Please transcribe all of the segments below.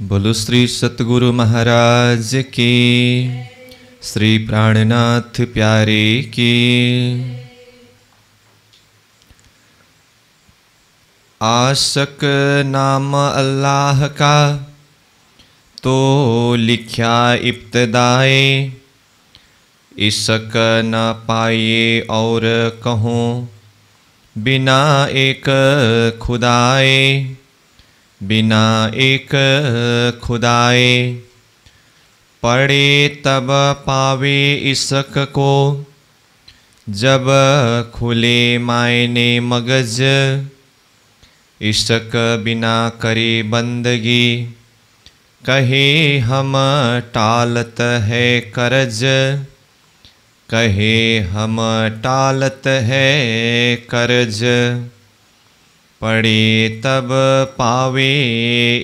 बोलो श्री सतगुरु महाराज की श्री प्राणनाथ प्यारे की आशक नाम अल्लाह का तो लिखा इब्तदाए इसक न पाए और कहूँ बिना एक खुदाए बिना एक खुदाए पड़े तब पावे इसक को जब खुले मायने मगज इसक बिना करे बंदगी कहे हम टालत है करज कहे हम टालत है करज पढ़े तब पावे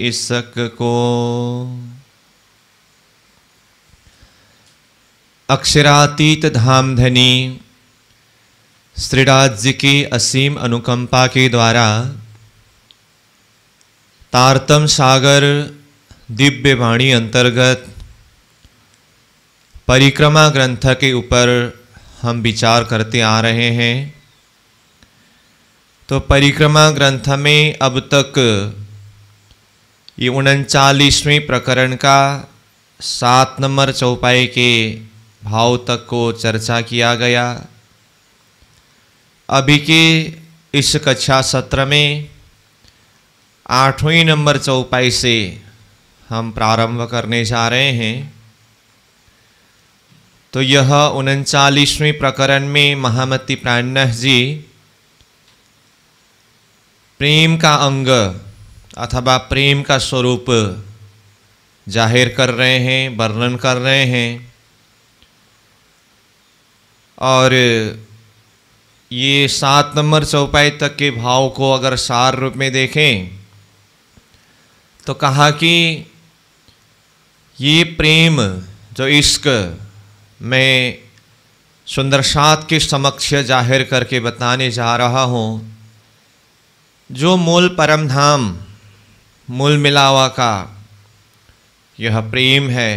इसक को अक्षरातीत धाम धनी श्रीराज जी की असीम अनुकंपा के द्वारा तारतम सागर दिव्य वाणी अंतर्गत परिक्रमा ग्रंथ के ऊपर हम विचार करते आ रहे हैं तो परिक्रमा ग्रंथ में अब तक ये उनचालीसवें प्रकरण का सात नंबर चौपाई के भाव तक को चर्चा किया गया अभी के इस कक्षा सत्र में आठवीं नंबर चौपाई से हम प्रारंभ करने जा रहे हैं तो यह उनचालीसवें प्रकरण में महामती प्राणनाथ जी प्रेम का अंग अथवा प्रेम का स्वरूप जाहिर कर रहे हैं वर्णन कर रहे हैं और ये सात नंबर चौपाई तक के भाव को अगर सार रूप में देखें तो कहा कि ये प्रेम जो इश्क मैं सुंदर सात के समक्ष जाहिर करके बताने जा रहा हूँ जो मूल परम धाम मूल मिलावा का यह प्रेम है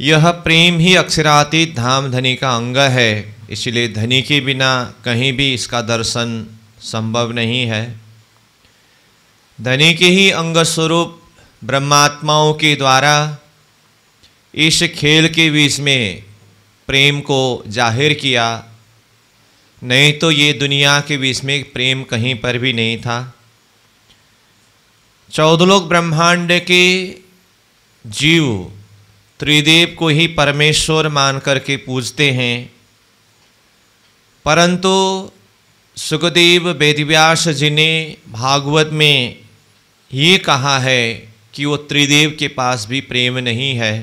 यह प्रेम ही अक्षरातीत धाम धनी का अंग है इसलिए धनी के बिना कहीं भी इसका दर्शन संभव नहीं है धनी के ही अंग स्वरूप ब्रह्मात्माओं के द्वारा इस खेल के बीच में प्रेम को जाहिर किया नहीं तो ये दुनिया के बीच में प्रेम कहीं पर भी नहीं था चौदलोक ब्रह्मांड के जीव त्रिदेव को ही परमेश्वर मान करके पूजते हैं परंतु सुखदेव वेदव्यास जी ने भागवत में ये कहा है कि वो त्रिदेव के पास भी प्रेम नहीं है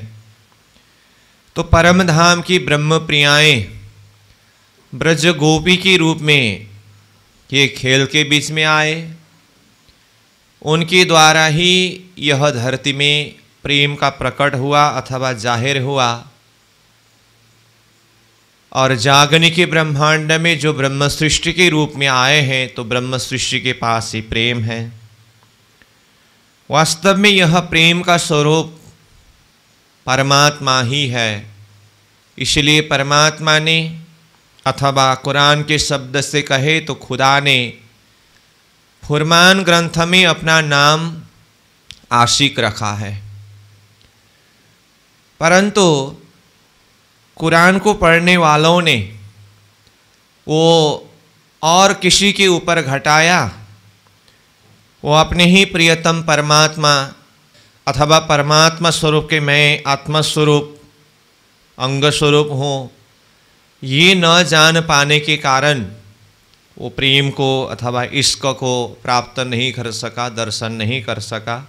तो परमधाम की ब्रह्म प्रियाएँ ब्रज गोपी के रूप में ये खेल के बीच में आए उनके द्वारा ही यह धरती में प्रेम का प्रकट हुआ अथवा जाहिर हुआ और जागने के ब्रह्मांड में जो ब्रह्म सृष्टि के रूप में आए हैं तो ब्रह्म सृष्टि के पास ही प्रेम है वास्तव में यह प्रेम का स्वरूप परमात्मा ही है इसलिए परमात्मा ने अथवा कुरान के शब्द से कहे तो खुदा ने फुरमान ग्रंथ में अपना नाम आशिक रखा है परंतु कुरान को पढ़ने वालों ने वो और किसी के ऊपर घटाया वो अपने ही प्रियतम परमात्मा अथवा परमात्मा स्वरूप के मैं आत्मा स्वरूप अंग स्वरूप हूँ ये न जान पाने के कारण वो प्रेम को अथवा इश्क को प्राप्त नहीं कर सका दर्शन नहीं कर सका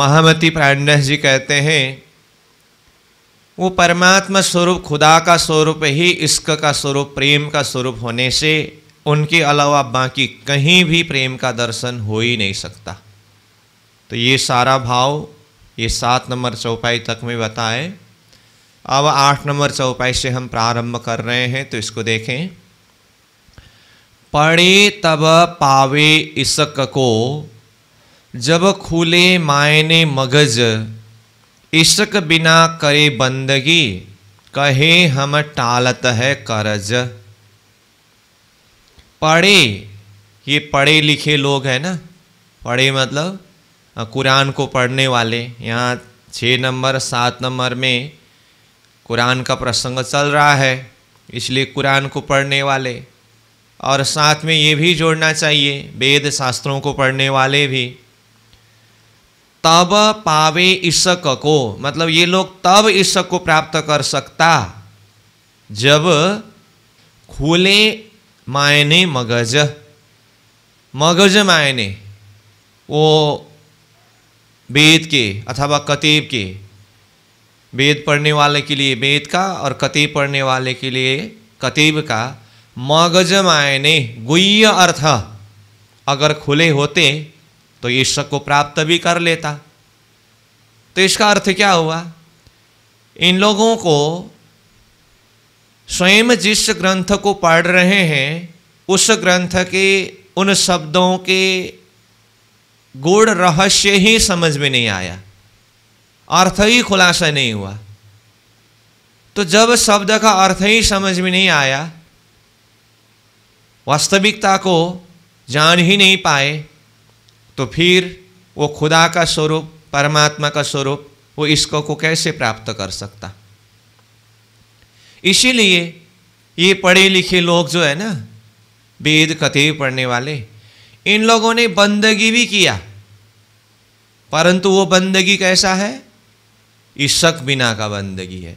महामती प्राणस जी कहते हैं वो परमात्मा स्वरूप खुदा का स्वरूप ही इश्क का स्वरूप प्रेम का स्वरूप होने से उनके अलावा बाकी कहीं भी प्रेम का दर्शन हो ही नहीं सकता तो ये सारा भाव ये सात नंबर चौपाई तक में बताएं अब आठ नंबर चौपाई से हम प्रारंभ कर रहे हैं तो इसको देखें पड़े तब पावे इसक को जब खुले मायने मगज इसक बिना करे बंदगी कहे हम टालत है करज पढ़े ये पढ़े लिखे लोग हैं ना पढ़े मतलब हाँ, कुरान को पढ़ने वाले यहाँ छः नंबर सात नंबर में कुरान का प्रसंग चल रहा है इसलिए कुरान को पढ़ने वाले और साथ में ये भी जोड़ना चाहिए वेद शास्त्रों को पढ़ने वाले भी तब पावे ईशक को मतलब ये लोग तब ईशक को प्राप्त कर सकता जब खुले मायने मगज मगज मायने वो वेद के अथवा कतीब के वेद पढ़ने वाले के लिए वेद का और कतीब पढ़ने वाले के लिए कतीब का मायने गुह्य अर्थ अगर खुले होते तो ईश्वर को प्राप्त भी कर लेता तो इसका अर्थ क्या हुआ इन लोगों को स्वयं जिस ग्रंथ को पढ़ रहे हैं उस ग्रंथ के उन शब्दों के गुड़ रहस्य ही समझ में नहीं आया अर्थ ही खुलासा नहीं हुआ तो जब शब्द का अर्थ ही समझ में नहीं आया वास्तविकता को जान ही नहीं पाए तो फिर वो खुदा का स्वरूप परमात्मा का स्वरूप वो इसको को कैसे प्राप्त कर सकता इसीलिए ये पढ़े लिखे लोग जो है ना वेद कथे पढ़ने वाले इन लोगों ने बंदगी भी किया परंतु वो बंदगी कैसा है ये बिना का बंदगी है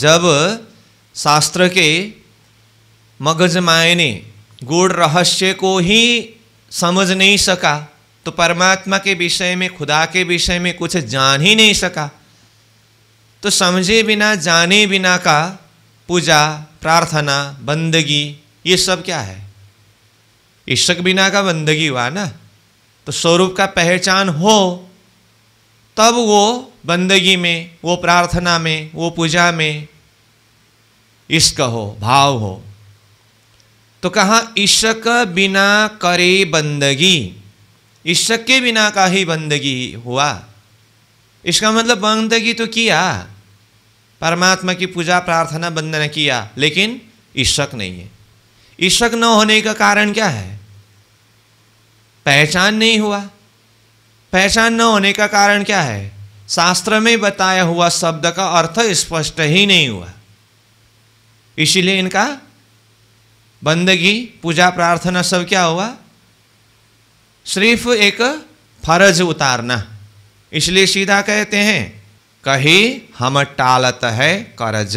जब शास्त्र के मगज मायने गुड़ रहस्य को ही समझ नहीं सका तो परमात्मा के विषय में खुदा के विषय में कुछ जान ही नहीं सका तो समझे बिना जाने बिना का पूजा प्रार्थना बंदगी ये सब क्या है इश्क बिना का बंदगी हुआ ना तो स्वरूप का पहचान हो तब वो बंदगी में वो प्रार्थना में वो पूजा में इश्क हो भाव हो तो कहा इश्क बिना करे बंदगी इश्क के बिना का ही बंदगी हुआ इसका मतलब बंदगी तो किया परमात्मा की पूजा प्रार्थना बंदन किया लेकिन इश्क नहीं है इश्क न होने का कारण क्या है पहचान नहीं हुआ पहचान न होने का कारण क्या है शास्त्र में बताया हुआ शब्द का अर्थ स्पष्ट ही नहीं हुआ इसीलिए इनका बंदगी पूजा प्रार्थना सब क्या हुआ सिर्फ एक फर्ज उतारना इसलिए सीधा कहते हैं कही हम टालत है कर्ज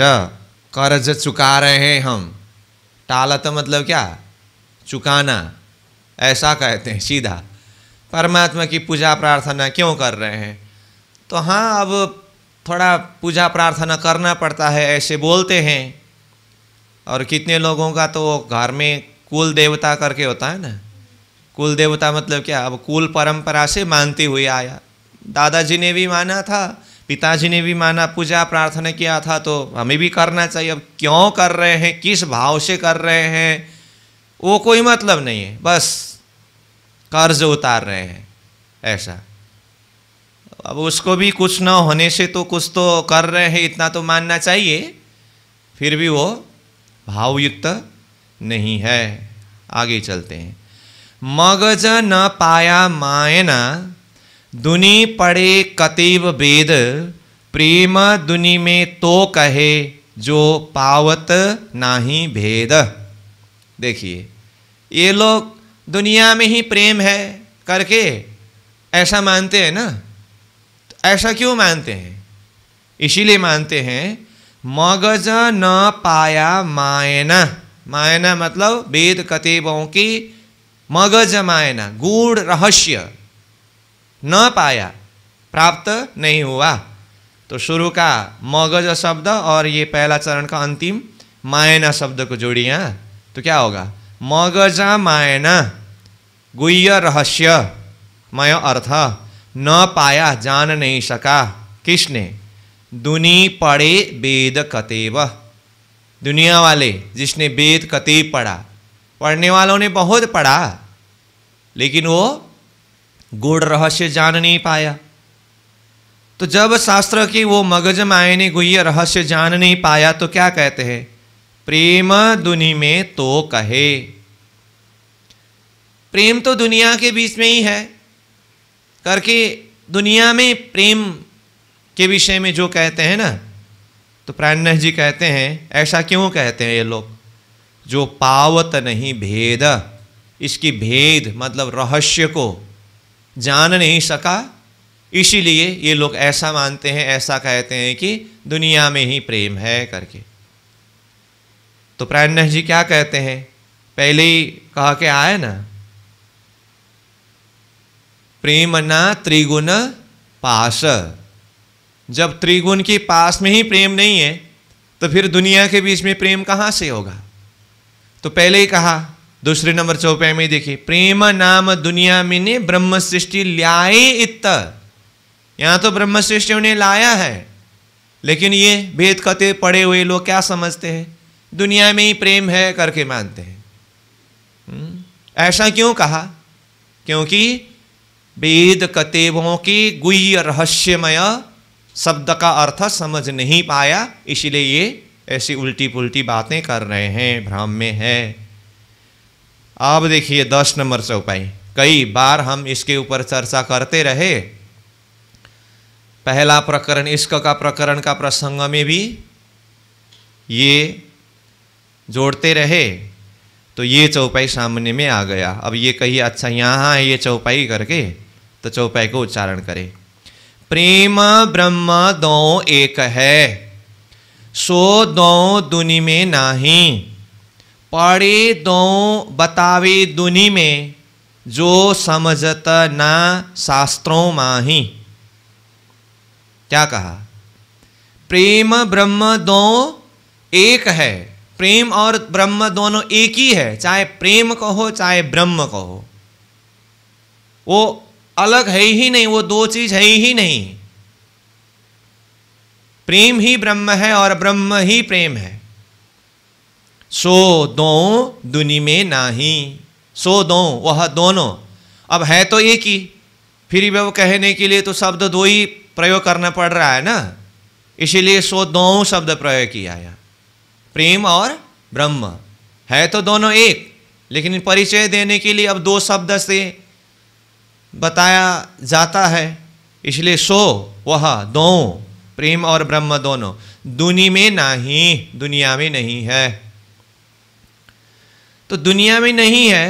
कर्ज चुका रहे हैं हम टालत मतलब क्या चुकाना ऐसा कहते हैं सीधा परमात्मा की पूजा प्रार्थना क्यों कर रहे हैं तो हाँ अब थोड़ा पूजा प्रार्थना करना पड़ता है ऐसे बोलते हैं और कितने लोगों का तो घर में कुल देवता करके होता है ना कुल देवता मतलब क्या अब कुल परंपरा से मानते हुए आया दादाजी ने भी माना था पिताजी ने भी माना पूजा प्रार्थना किया था तो हमें भी करना चाहिए अब क्यों कर रहे हैं किस भाव से कर रहे हैं वो कोई मतलब नहीं है बस कर्ज उतार रहे हैं ऐसा अब उसको भी कुछ ना होने से तो कुछ तो कर रहे हैं इतना तो मानना चाहिए फिर भी वो भावयुक्त नहीं है आगे चलते हैं मगज न पाया मायना दुनी पड़े कतिव वेद प्रेम दुनि में तो कहे जो पावत नाही भेद देखिए ये लोग दुनिया में ही प्रेम है करके ऐसा मानते हैं ना तो ऐसा क्यों मानते हैं इसीलिए मानते हैं मगज न पाया मायना मायना मतलब वेद कतिबों की मगज मायना गूढ़ रहस्य न पाया प्राप्त नहीं हुआ तो शुरू का मगज शब्द और ये पहला चरण का अंतिम मायना शब्द को जोड़िया तो क्या होगा मगजा मायना गुह्य रहस्य मय अर्थ न पाया जान नहीं सका किसने दुनी पढ़े वेद कतेव दुनिया वाले जिसने वेद कते पढ़ा पढ़ने वालों ने बहुत पढ़ा लेकिन वो गुड़ रहस्य जान नहीं पाया तो जब शास्त्र की वो मगज मायने गुह्य रहस्य जान नहीं पाया तो क्या कहते हैं प्रेम दुनिया में तो कहे प्रेम तो दुनिया के बीच में ही है करके दुनिया में प्रेम के विषय में जो कहते हैं ना तो प्राणनाथ जी कहते हैं ऐसा क्यों कहते हैं ये लोग जो पावत नहीं भेद इसकी भेद मतलब रहस्य को जान नहीं सका इसीलिए ये लोग ऐसा मानते हैं ऐसा कहते हैं कि दुनिया में ही प्रेम है करके तो प्राण जी क्या कहते हैं पहले ही कहा के आए ना प्रेम ना त्रिगुण पास जब त्रिगुण के पास में ही प्रेम नहीं है तो फिर दुनिया के बीच में प्रेम कहां से होगा तो पहले ही कहा दूसरे नंबर चौपे में देखिए प्रेम नाम दुनिया में ने ब्रह्म सृष्टि लाए इत यहां तो ब्रह्म सृष्टि उन्हें लाया है लेकिन ये भेद कते पड़े हुए लोग क्या समझते हैं दुनिया में ही प्रेम है करके मानते हैं हम्म? ऐसा क्यों कहा क्योंकि वेद कतेबों की गुह्य रहस्यमय शब्द का अर्थ समझ नहीं पाया इसलिए ये ऐसी उल्टी पुल्टी बातें कर रहे हैं भ्रम में है अब देखिए दस नंबर चौपाई कई बार हम इसके ऊपर चर्चा करते रहे पहला प्रकरण इश्क का प्रकरण का प्रसंग में भी ये जोड़ते रहे तो ये चौपाई सामने में आ गया अब ये कही अच्छा यहाँ है ये चौपाई करके तो चौपाई को उच्चारण करें प्रेम ब्रह्म दो एक है सो दो दुनि में नाही पढ़े दो बतावे दुनि में जो समझत ना शास्त्रों माही क्या कहा प्रेम ब्रह्म दो एक है प्रेम और ब्रह्म दोनों एक ही है चाहे प्रेम कहो चाहे ब्रह्म कहो वो अलग है ही नहीं वो दो चीज है ही नहीं प्रेम ही ब्रह्म है और ब्रह्म ही प्रेम है सो दो दुनि में नाही सो दो वह दोनों अब है तो एक ही फिर भी वो कहने के लिए तो शब्द दो ही प्रयोग करना पड़ रहा है ना इसीलिए सो दो शब्द प्रयोग किया है प्रेम और ब्रह्म है तो दोनों एक लेकिन परिचय देने के लिए अब दो शब्द से बताया जाता है इसलिए सो वह दो प्रेम और ब्रह्म दोनों दुनी में नहीं दुनिया में नहीं है तो दुनिया में नहीं है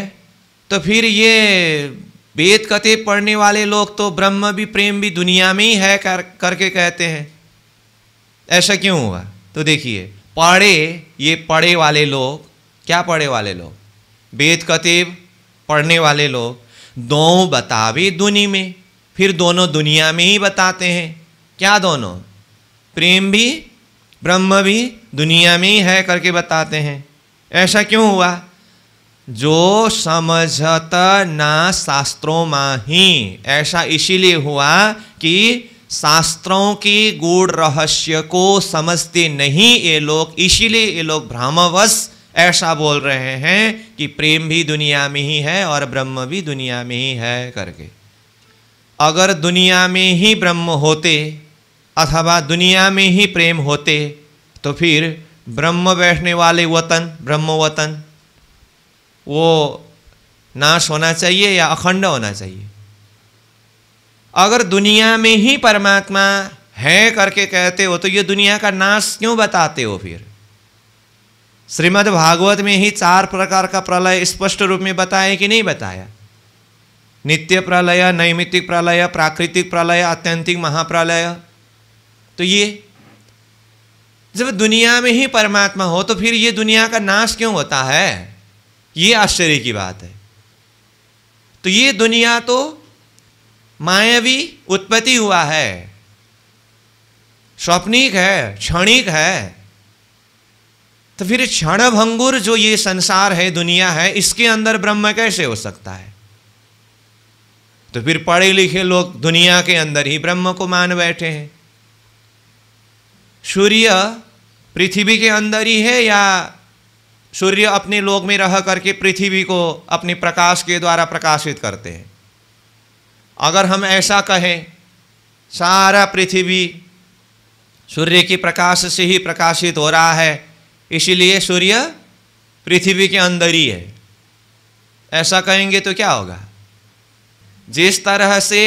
तो फिर ये वेद कथे पढ़ने वाले लोग तो ब्रह्म भी प्रेम भी दुनिया में ही है कर, करके कहते हैं ऐसा क्यों हुआ तो देखिए पढ़े ये पढ़े वाले लोग क्या पढ़े वाले लोग वेद कतीब पढ़ने वाले लोग दो बतावे दुनी में फिर दोनों दुनिया में ही बताते हैं क्या दोनों प्रेम भी ब्रह्म भी दुनिया में ही है करके बताते हैं ऐसा क्यों हुआ जो समझत ना शास्त्रों में ही ऐसा इसीलिए हुआ कि शास्त्रों की गूढ़ रहस्य को समझते नहीं ये लोग इसीलिए ये लोग भ्रामवश ऐसा बोल रहे हैं कि प्रेम भी दुनिया में ही है और ब्रह्म भी दुनिया में ही है करके अगर दुनिया में ही ब्रह्म होते अथवा दुनिया में ही प्रेम होते तो फिर ब्रह्म बैठने वाले वतन ब्रह्म वतन वो नाश होना चाहिए या अखंड होना चाहिए अगर दुनिया में ही परमात्मा है करके कहते हो तो ये दुनिया का नाश क्यों बताते हो फिर श्रीमद् भागवत में ही चार प्रकार का प्रलय स्पष्ट रूप में बताया कि नहीं बताया नित्य प्रलय नैमित्तिक प्रलय प्राकृतिक प्रलय आत्यंतिक महाप्रलय तो ये जब दुनिया में ही परमात्मा हो तो फिर ये दुनिया का नाश क्यों होता है ये आश्चर्य की बात है तो ये दुनिया तो मायावी उत्पत्ति हुआ है स्वप्निक है क्षणिक है तो फिर क्षण भंगुर जो ये संसार है दुनिया है इसके अंदर ब्रह्म कैसे हो सकता है तो फिर पढ़े लिखे लोग दुनिया के अंदर ही ब्रह्म को मान बैठे हैं सूर्य पृथ्वी के अंदर ही है या सूर्य अपने लोक में रह करके पृथ्वी को अपने प्रकाश के द्वारा प्रकाशित करते हैं अगर हम ऐसा कहें सारा पृथ्वी सूर्य की प्रकाश से ही प्रकाशित हो रहा है इसीलिए सूर्य पृथ्वी के अंदर ही है ऐसा कहेंगे तो क्या होगा जिस तरह से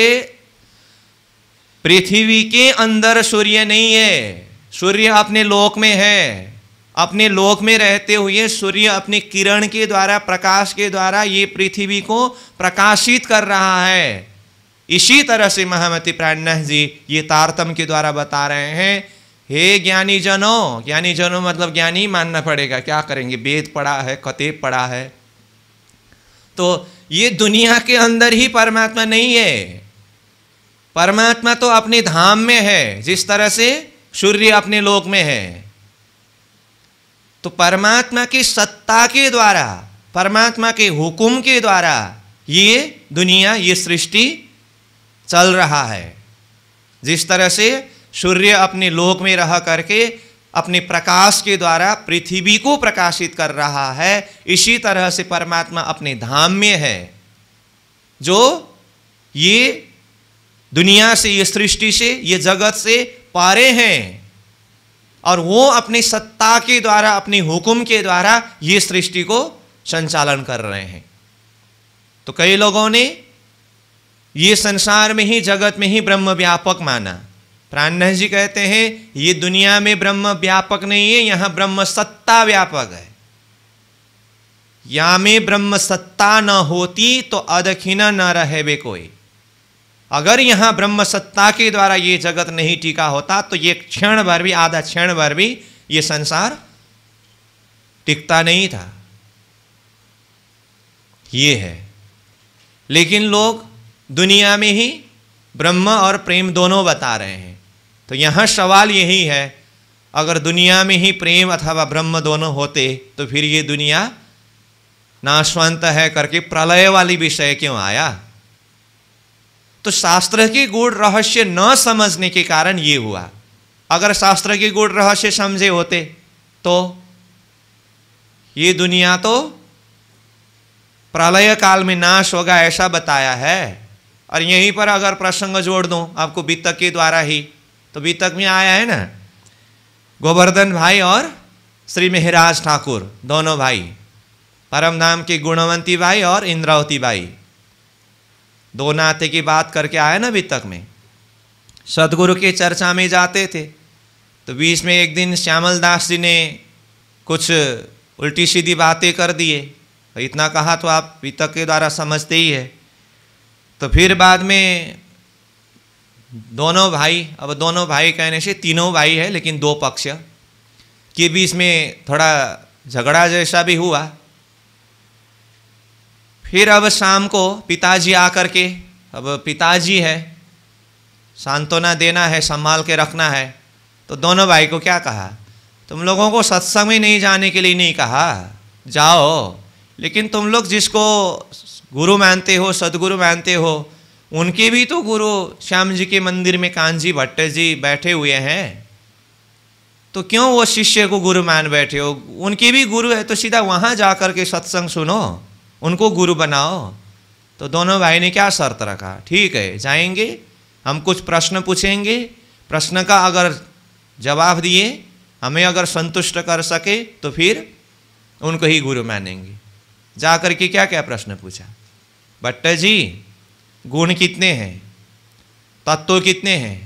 पृथ्वी के अंदर सूर्य नहीं है सूर्य अपने लोक में है अपने लोक में रहते हुए सूर्य अपने किरण के द्वारा प्रकाश के द्वारा ये पृथ्वी को प्रकाशित कर रहा है इसी तरह से महामति प्राणनाथ जी ये तारतम के द्वारा बता रहे हैं हे ज्ञानी जनों ज्ञानी जनों मतलब ज्ञानी मानना पड़ेगा क्या करेंगे वेद पढ़ा है कते पढ़ा है तो ये दुनिया के अंदर ही परमात्मा नहीं है परमात्मा तो अपने धाम में है जिस तरह से सूर्य अपने लोक में है तो परमात्मा की सत्ता के द्वारा परमात्मा के हुक्म के द्वारा ये दुनिया ये सृष्टि चल रहा है जिस तरह से सूर्य अपने लोक में रह करके अपने प्रकाश के द्वारा पृथ्वी को प्रकाशित कर रहा है इसी तरह से परमात्मा अपने धाम में है जो ये दुनिया से ये सृष्टि से ये जगत से पारे हैं और वो अपनी सत्ता के द्वारा अपने हुक्म के द्वारा ये सृष्टि को संचालन कर रहे हैं तो कई लोगों ने ये संसार में ही जगत में ही ब्रह्म व्यापक माना प्राणनाथ जी कहते हैं ये दुनिया में ब्रह्म व्यापक नहीं है यहां ब्रह्म सत्ता व्यापक है या में ब्रह्म सत्ता न होती तो अदखिना न रहे वे कोई अगर यहां ब्रह्म सत्ता के द्वारा ये जगत नहीं टिका होता तो ये क्षण भर भी आधा क्षण भर भी ये संसार टिकता नहीं था ये है लेकिन लोग दुनिया में ही ब्रह्म और प्रेम दोनों बता रहे हैं तो यहाँ सवाल यही है अगर दुनिया में ही प्रेम अथवा ब्रह्म दोनों होते तो फिर ये दुनिया नाशवंत है करके प्रलय वाली विषय क्यों आया तो शास्त्र की गुण रहस्य न समझने के कारण ये हुआ अगर शास्त्र की गुण रहस्य समझे होते तो ये दुनिया तो प्रलय काल में नाश होगा ऐसा बताया है और यहीं पर अगर प्रसंग जोड़ दूं आपको बीतक के द्वारा ही तो बीतक में आया है ना गोवर्धन भाई और श्री मेहराज ठाकुर दोनों भाई परम नाम के गुणवंती भाई और इंद्रावती भाई दो नाते की बात करके आया ना बीतक में सदगुरु के चर्चा में जाते थे तो बीच में एक दिन श्यामल दास जी ने कुछ उल्टी सीधी बातें कर दिए तो इतना कहा तो आप बीतक के द्वारा समझते ही है तो फिर बाद में दोनों भाई अब दोनों भाई कहने से तीनों भाई है लेकिन दो पक्ष के बीच में थोड़ा झगड़ा जैसा भी हुआ फिर अब शाम को पिताजी आकर के अब पिताजी है सांत्वना देना है संभाल के रखना है तो दोनों भाई को क्या कहा तुम लोगों को सत्संग में नहीं जाने के लिए नहीं कहा जाओ लेकिन तुम लोग जिसको गुरु मानते हो सदगुरु मानते हो उनके भी तो गुरु श्याम जी के मंदिर में कांजी भट्ट जी बैठे हुए हैं तो क्यों वो शिष्य को गुरु मान बैठे हो उनके भी गुरु है तो सीधा वहाँ जा कर के सत्संग सुनो उनको गुरु बनाओ तो दोनों भाई ने क्या शर्त रखा ठीक है जाएंगे हम कुछ प्रश्न पूछेंगे प्रश्न का अगर जवाब दिए हमें अगर संतुष्ट कर सके तो फिर उनको ही गुरु मानेंगे जा कर के क्या क्या प्रश्न पूछा भट्ट जी गुण कितने हैं तत्व कितने हैं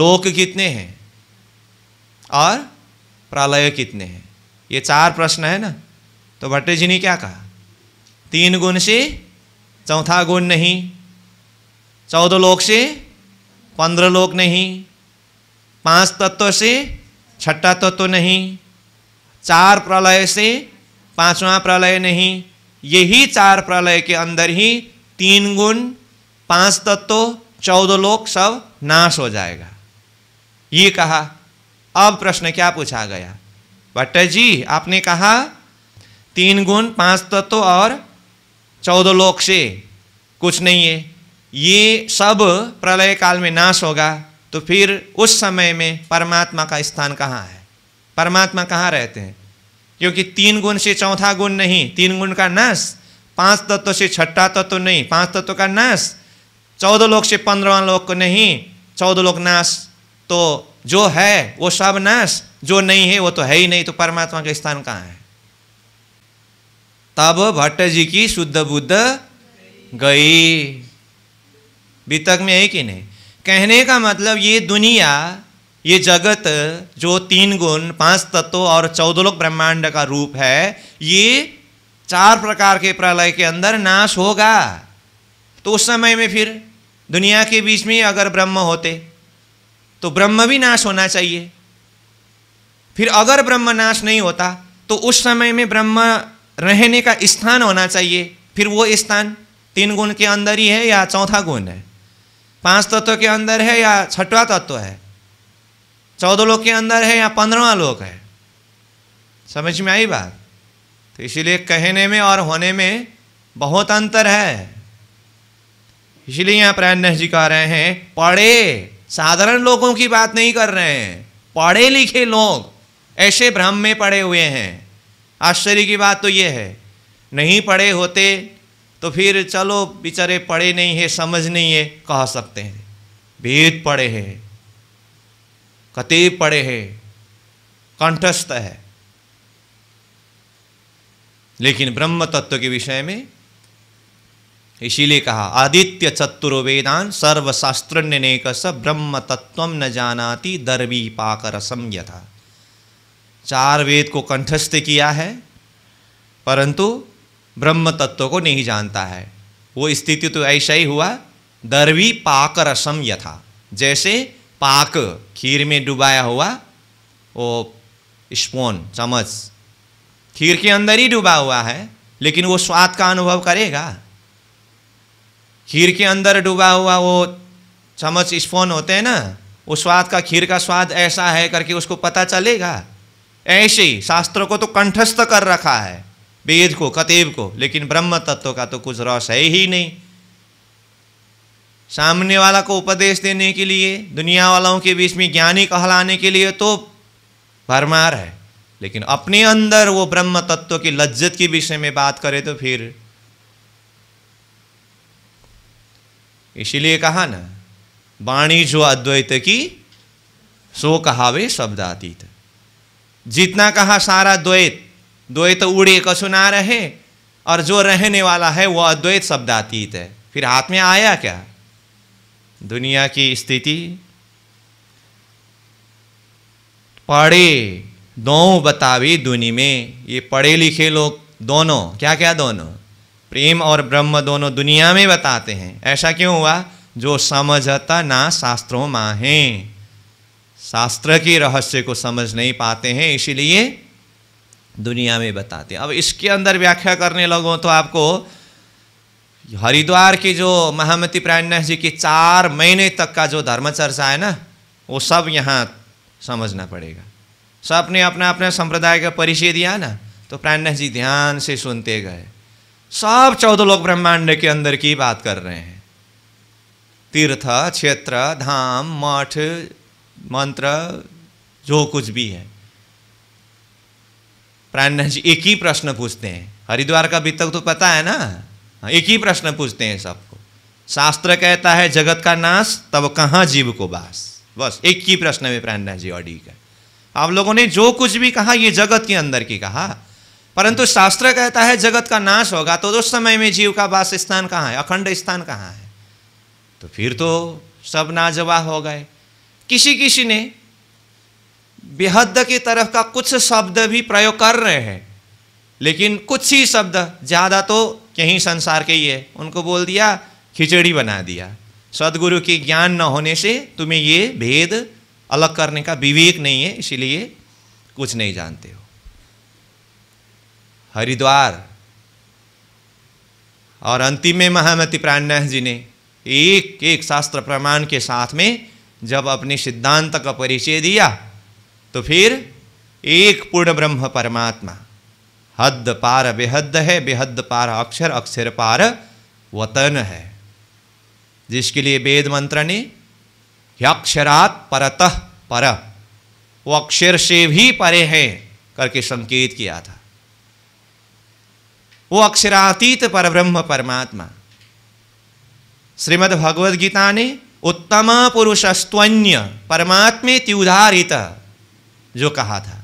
लोक कितने हैं और प्रलय कितने हैं ये चार प्रश्न है ना तो भट्ट जी ने क्या कहा तीन गुण से चौथा गुण नहीं चौदह लोक से पंद्रह लोक नहीं पांच तत्व से छठा तत्व नहीं चार प्रलय से पांचवा प्रलय नहीं यही चार प्रलय के अंदर ही तीन गुण पांच तत्व चौदह लोक सब नाश हो जाएगा ये कहा अब प्रश्न क्या पूछा गया भट्ट जी आपने कहा तीन गुण पांच तत्व और चौदह लोक से कुछ नहीं है ये सब प्रलय काल में नाश होगा तो फिर उस समय में परमात्मा का स्थान कहाँ है परमात्मा कहाँ रहते हैं क्योंकि तीन गुण से चौथा गुण नहीं तीन गुण का नाश पांच तत्व से छठा तत्व नहीं पांच तत्व का नाश चौदह लोक से पंद्रवा लोक नहीं चौदह लोक नाश तो जो है वो सब नाश जो नहीं है वो तो है ही नहीं तो परमात्मा का स्थान कहाँ है तब भट्ट जी की शुद्ध बुद्ध गई बीतक में है कि नहीं कहने का मतलब ये दुनिया ये जगत जो तीन गुण पांच तत्व और चौदलोक ब्रह्मांड का रूप है ये चार प्रकार के प्रलय के अंदर नाश होगा तो उस समय में फिर दुनिया के बीच में अगर ब्रह्म होते तो ब्रह्म भी नाश होना चाहिए फिर अगर ब्रह्म नाश नहीं होता तो उस समय में ब्रह्म रहने का स्थान होना चाहिए फिर वो स्थान तीन गुण के अंदर ही है या चौथा गुण है पांच तत्व के अंदर है या छठवा तत्व है चौदह लोग के अंदर है या पंद्रवा लोग है समझ में आई बात तो इसीलिए कहने में और होने में बहुत अंतर है इसलिए यहाँ प्राण्य जी कह रहे हैं पढ़े साधारण लोगों की बात नहीं कर रहे हैं पढ़े लिखे लोग ऐसे भ्रम में पड़े हुए हैं आश्चर्य की बात तो ये है नहीं पढ़े होते तो फिर चलो बेचारे पढ़े नहीं है समझ नहीं है कह सकते हैं भेद पढ़े हैं कते पड़े हैं कंठस्थ है लेकिन ब्रह्म तत्व के विषय में इसीलिए कहा आदित्य चतुर वेदान सर्वशास्त्र ब्रह्म तत्व न जानाती दर्वी पाकर रसम यथा चार वेद को कंठस्थ किया है परंतु ब्रह्म तत्व को नहीं जानता है वो स्थिति तो ऐसा ही हुआ दर्वी पाकर रसम यथा जैसे पाक खीर में डुबाया हुआ वो स्पोन चम्मच खीर के अंदर ही डूबा हुआ है लेकिन वो स्वाद का अनुभव करेगा खीर के अंदर डूबा हुआ वो चम्मच स्पोन होते हैं ना वो स्वाद का खीर का स्वाद ऐसा है करके उसको पता चलेगा ऐसे ही शास्त्रों को तो कंठस्थ कर रखा है वेद को कतेब को लेकिन ब्रह्म तत्व का तो कुछ रस है ही नहीं सामने वाला को उपदेश देने के लिए दुनिया वालों के बीच में ज्ञानी कहलाने के लिए तो भरमार है लेकिन अपने अंदर वो ब्रह्म तत्व की लज्जत के विषय में बात करे तो फिर इसीलिए कहा ना वाणी जो अद्वैत की सो कहावे शब्दातीत जितना कहा सारा द्वैत द्वैत उड़े कसुना रहे और जो रहने वाला है वो अद्वैत शब्दातीत है फिर हाथ में आया क्या दुनिया की स्थिति पढ़े दो बतावी दुनिया में ये पढ़े लिखे लोग दोनों क्या क्या दोनों प्रेम और ब्रह्म दोनों दुनिया में बताते हैं ऐसा क्यों हुआ जो समझता ना शास्त्रों माँ हैं शास्त्र के रहस्य को समझ नहीं पाते हैं इसीलिए दुनिया में बताते हैं अब इसके अंदर व्याख्या करने लगो तो आपको हरिद्वार की जो महामती प्राणनाथ जी की चार महीने तक का जो धर्म चर्चा है ना वो सब यहाँ समझना पड़ेगा सब ने अपना अपना संप्रदाय का परिचय दिया ना तो प्राणनाथ जी ध्यान से सुनते गए सब चौदह लोग ब्रह्मांड के अंदर की बात कर रहे हैं तीर्थ क्षेत्र धाम मठ मंत्र जो कुछ भी है प्राणनाथ जी एक ही प्रश्न पूछते हैं हरिद्वार का तक तो पता है ना हाँ, एक ही प्रश्न पूछते हैं सबको शास्त्र कहता है जगत का नाश तब कहाँ जीव को बास बस एक ही प्रश्न में प्राणनाथ जी ऑडी का आप लोगों ने जो कुछ भी कहा ये जगत के अंदर की कहा परंतु शास्त्र कहता है जगत का नाश होगा तो उस समय में जीव का वास स्थान कहाँ है अखंड स्थान कहाँ है तो फिर तो सब नाजवा हो गए किसी किसी ने बेहद की तरफ का कुछ शब्द भी प्रयोग कर रहे हैं लेकिन कुछ ही शब्द ज़्यादा तो कहीं संसार के ही है उनको बोल दिया खिचड़ी बना दिया सदगुरु के ज्ञान न होने से तुम्हें ये भेद अलग करने का विवेक नहीं है इसीलिए कुछ नहीं जानते हो हरिद्वार और अंतिम में महामति प्राणनाथ जी ने एक एक शास्त्र प्रमाण के साथ में जब अपने सिद्धांत का परिचय दिया तो फिर एक पूर्ण ब्रह्म परमात्मा हद पार बेहद है बेहद पार अक्षर अक्षर पार वतन है जिसके लिए वेद मंत्र ने अक्षरात परत पर वो अक्षर से भी परे हैं करके संकेत किया था वो अक्षरातीत पर ब्रह्म परमात्मा श्रीमद भगवद गीता ने उत्तम पुरुषस्तन्य परमात्मे त्युदारित जो कहा था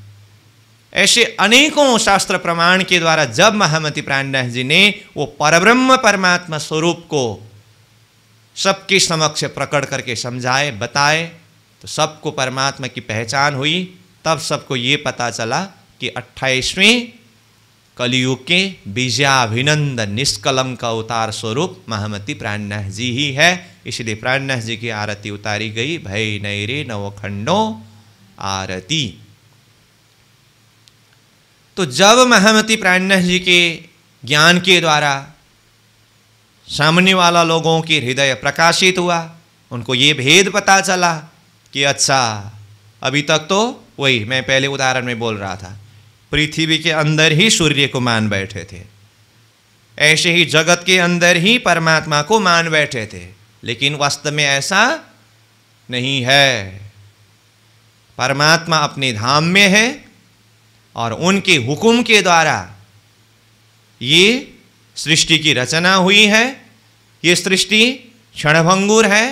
ऐसे अनेकों शास्त्र प्रमाण के द्वारा जब महामती प्राणदास जी ने वो परब्रह्म परमात्मा स्वरूप को सबके समक्ष प्रकट करके समझाए बताए तो सबको परमात्मा की पहचान हुई तब सबको ये पता चला कि अट्ठाईसवें कलियुग के विजयाभिनंद निष्कलम का अवतार स्वरूप महामती प्राणनाथ जी ही है इसलिए प्राणनाथ जी की आरती उतारी गई भय नैरे नवखंडो आरती तो जब महामति प्राणनाथ जी के ज्ञान के द्वारा सामने वाला लोगों के हृदय प्रकाशित हुआ उनको ये भेद पता चला कि अच्छा अभी तक तो वही मैं पहले उदाहरण में बोल रहा था पृथ्वी के अंदर ही सूर्य को मान बैठे थे ऐसे ही जगत के अंदर ही परमात्मा को मान बैठे थे लेकिन वास्तव में ऐसा नहीं है परमात्मा अपने धाम में है और उनके हुकुम के द्वारा ये सृष्टि की रचना हुई है ये सृष्टि क्षणभंगुर है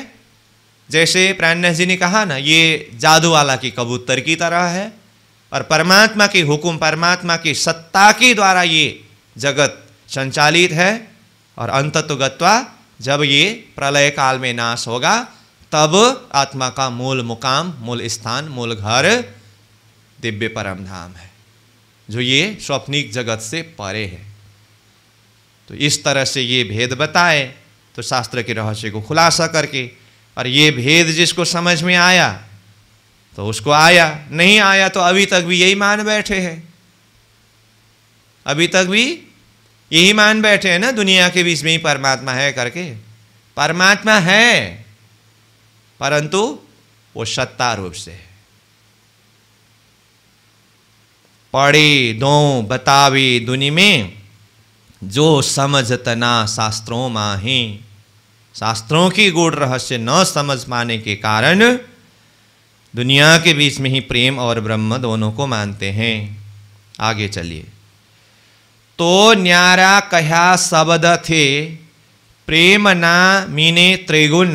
जैसे प्राणनाथ जी ने कहा ना ये जादू वाला की कबूतर की तरह है और परमात्मा के हुक्म परमात्मा की सत्ता के द्वारा ये जगत संचालित है और अंततुगत्वा जब ये प्रलय काल में नाश होगा तब आत्मा का मूल मुकाम मूल स्थान मूल घर दिव्य परम धाम है जो ये स्वप्निक जगत से परे है तो इस तरह से ये भेद बताए तो शास्त्र के रहस्य को खुलासा करके और ये भेद जिसको समझ में आया तो उसको आया नहीं आया तो अभी तक भी यही मान बैठे हैं अभी तक भी यही मान बैठे हैं ना दुनिया के बीच में ही परमात्मा है करके परमात्मा है परंतु वो सत्ता रूप से है पढ़े दो बतावे दुनि में जो समझतना शास्त्रों माहे शास्त्रों की गूढ़ रहस्य न समझ पाने के कारण दुनिया के बीच में ही प्रेम और ब्रह्म दोनों को मानते हैं आगे चलिए तो न्यारा कहा शब्द थे प्रेम ना मीने त्रिगुण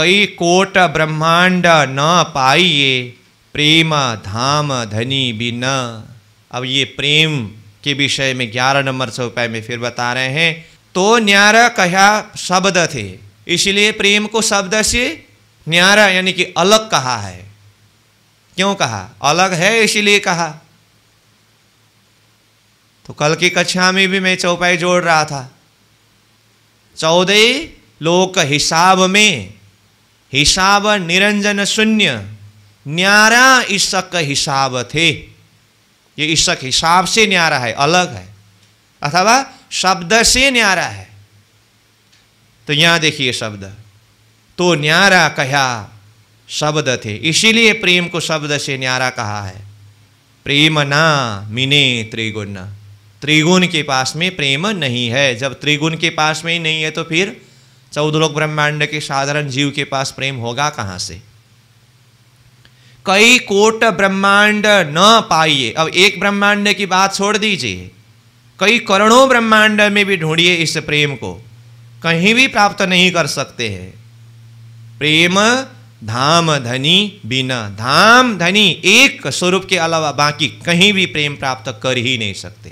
कई कोट ब्रह्मांड न पाइए प्रेम धाम धनी बिना अब ये प्रेम के विषय में ग्यारह नंबर से उपाय में फिर बता रहे हैं तो न्यारा कहा शब्द थे इसलिए प्रेम को शब्द से न्यारा यानी कि अलग कहा है क्यों कहा अलग है इसलिए कहा तो कल की कक्षा में भी मैं चौपाई जोड़ रहा था चौदह लोक हिसाब में हिसाब निरंजन शून्य न्यारा का हिसाब थे ये ईशक हिसाब से न्यारा है अलग है अथवा शब्द से न्यारा है तो यहां देखिए शब्द तो न्यारा कहा शब्द थे इसीलिए प्रेम को शब्द से न्यारा कहा है प्रेम ना मिने त्रिगुण त्रिगुण के पास में प्रेम नहीं है जब त्रिगुण के पास में ही नहीं है तो फिर चौदह लोग ब्रह्मांड के साधारण जीव के पास प्रेम होगा कहाँ से कई कोट ब्रह्मांड न पाइए अब एक ब्रह्मांड की बात छोड़ दीजिए कई करोड़ों ब्रह्मांड में भी ढूंढिए इस प्रेम को कहीं भी प्राप्त नहीं कर सकते हैं प्रेम धाम धनी बिना धाम धनी एक स्वरूप के अलावा बाकी कहीं भी प्रेम प्राप्त कर ही नहीं सकते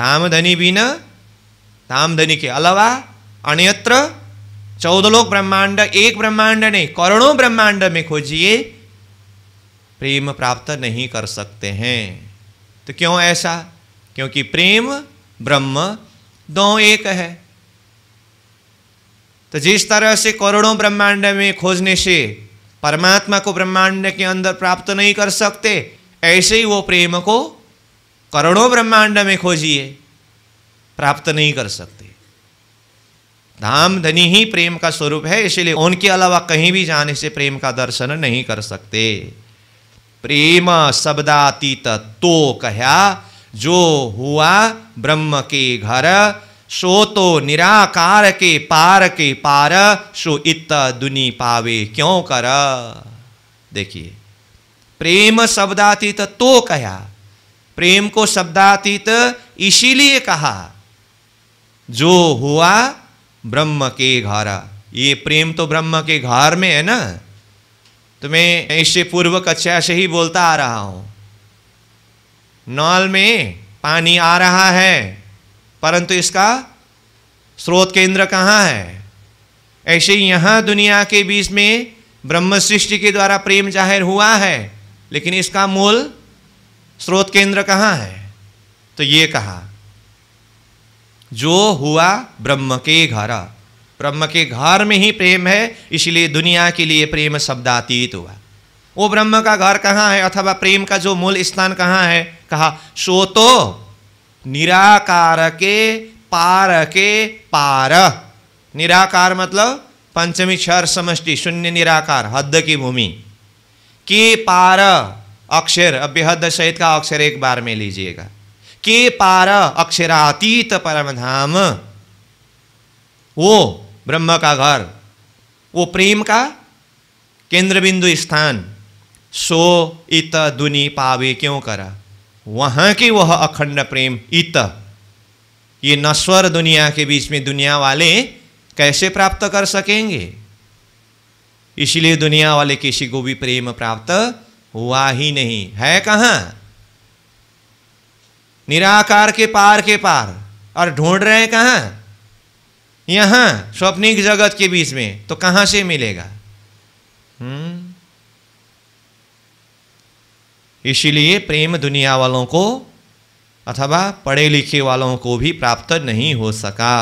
धाम धनी बिना धाम धनी के अलावा अन्यत्र चौदह लोक ब्रह्मांड एक ब्रह्मांड नहीं करोड़ों ब्रह्मांड में खोजिए प्रेम प्राप्त नहीं कर सकते हैं तो क्यों ऐसा क्योंकि प्रेम ब्रह्म दो एक है तो जिस तरह से करोड़ों ब्रह्मांड में खोजने से परमात्मा को ब्रह्मांड के अंदर प्राप्त नहीं कर सकते ऐसे ही वो प्रेम को करोड़ों ब्रह्मांड में खोजिए प्राप्त नहीं कर सकते धाम धनी ही प्रेम का स्वरूप है इसीलिए उनके अलावा कहीं भी जाने से प्रेम का दर्शन नहीं कर सकते प्रेम शब्दातीत तो कहा जो हुआ ब्रह्म के घर सो तो निराकार के पार के पार सो इत दुनी पावे क्यों कर देखिए प्रेम शब्दातीत तो कहा प्रेम को शब्दातीत इसीलिए कहा जो हुआ ब्रह्म के घर ये प्रेम तो ब्रह्म के घर में है ना तो मैं इससे पूर्व कक्षा अच्छा से ही बोलता आ रहा हूं नल में पानी आ रहा है परंतु इसका स्रोत केंद्र कहाँ है ऐसे ही यहाँ दुनिया के बीच में ब्रह्म सृष्टि के द्वारा प्रेम जाहिर हुआ है लेकिन इसका मूल स्रोत केंद्र कहाँ है तो ये कहा जो हुआ ब्रह्म के घर ब्रह्म के घर में ही प्रेम है इसलिए दुनिया के लिए प्रेम शब्दातीत हुआ वो ब्रह्म का घर कहाँ है अथवा प्रेम का जो मूल स्थान कहाँ है कहा सो तो निराकार के पार के पार निराकार मतलब पंचमी क्षर समष्टि शून्य निराकार हद की भूमि के पार अक्षर अभ्यहद सहित का अक्षर एक बार में लीजिएगा के पार अक्षरातीत परमधाम वो ब्रह्म का घर वो प्रेम का केंद्र बिंदु स्थान सो इत दुनि पावे क्यों करा वहाँ की वह अखंड प्रेम इत ये नश्वर दुनिया के बीच में दुनिया वाले कैसे प्राप्त कर सकेंगे इसलिए दुनिया वाले किसी को भी प्रेम प्राप्त हुआ ही नहीं है कहाँ निराकार के पार के पार और ढूंढ रहे हैं कहाँ यहां स्वप्निक जगत के बीच में तो कहां से मिलेगा हम्म। इसीलिए प्रेम दुनिया वालों को अथवा पढ़े लिखे वालों को भी प्राप्त नहीं हो सका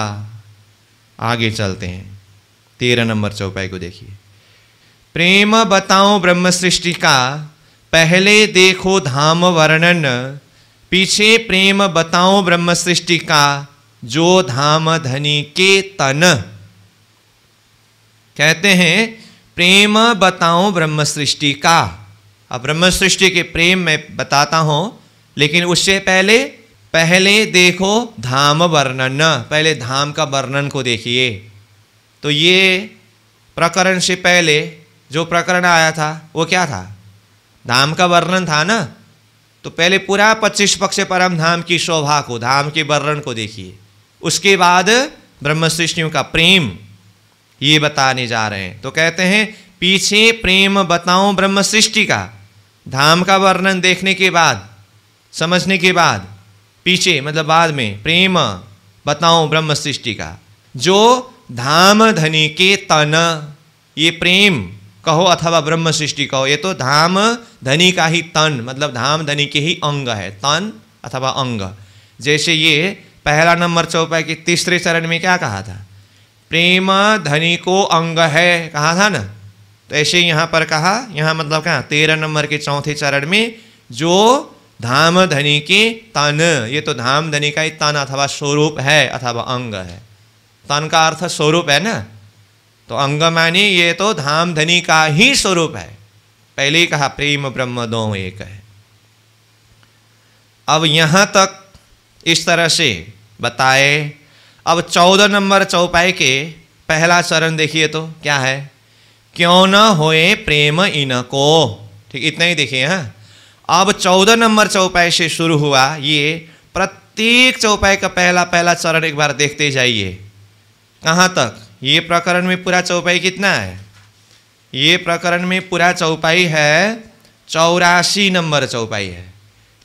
आगे चलते हैं तेरह नंबर चौपाई को देखिए प्रेम बताओ ब्रह्म सृष्टि का पहले देखो धाम वर्णन पीछे प्रेम बताओ ब्रह्म सृष्टि का जो धाम धनी के तन कहते हैं प्रेम बताओ ब्रह्म सृष्टि का अब ब्रह्म सृष्टि के प्रेम में बताता हूं लेकिन उससे पहले पहले देखो धाम वर्णन पहले धाम का वर्णन को देखिए तो ये प्रकरण से पहले जो प्रकरण आया था वो क्या था धाम का वर्णन था ना तो पहले पूरा पच्चीस पक्ष परम धाम की शोभा को धाम के वर्णन को देखिए उसके बाद ब्रह्म सृष्टियों का प्रेम ये बताने जा रहे हैं तो कहते हैं पीछे प्रेम बताऊं ब्रह्म सृष्टि का धाम का वर्णन देखने के बाद समझने के बाद पीछे मतलब बाद में प्रेम बताऊं ब्रह्म सृष्टि का जो धाम धनी के तन ये प्रेम कहो अथवा ब्रह्म सृष्टि कहो ये तो धाम धनी का ही तन मतलब धाम धनी के ही अंग है तन अथवा अंग जैसे ये पहला नंबर चौपा की तीसरे चरण में क्या कहा था प्रेम धनी को अंग है कहा था ना तो ऐसे यहाँ पर कहा यहाँ मतलब कहा तेरह नंबर के चौथे चरण में जो धाम धनी के तन ये तो धाम धनी का ही तन अथवा स्वरूप है अथवा अंग है तन का अर्थ स्वरूप है ना तो अंग माने ये तो धाम धनी का ही स्वरूप है पहले ही कहा प्रेम ब्रह्म दो एक है अब यहां तक इस तरह से बताए अब चौदह नंबर चौपाई के पहला चरण देखिए तो क्या है क्यों न होए प्रेम इनको ठीक इतना ही देखिए हाँ अब चौदह नंबर चौपाई से शुरू हुआ ये प्रत्येक चौपाई का पहला पहला चरण एक बार देखते जाइए कहाँ तक ये प्रकरण में पूरा चौपाई कितना है ये प्रकरण में पूरा चौपाई है चौरासी नंबर चौपाई है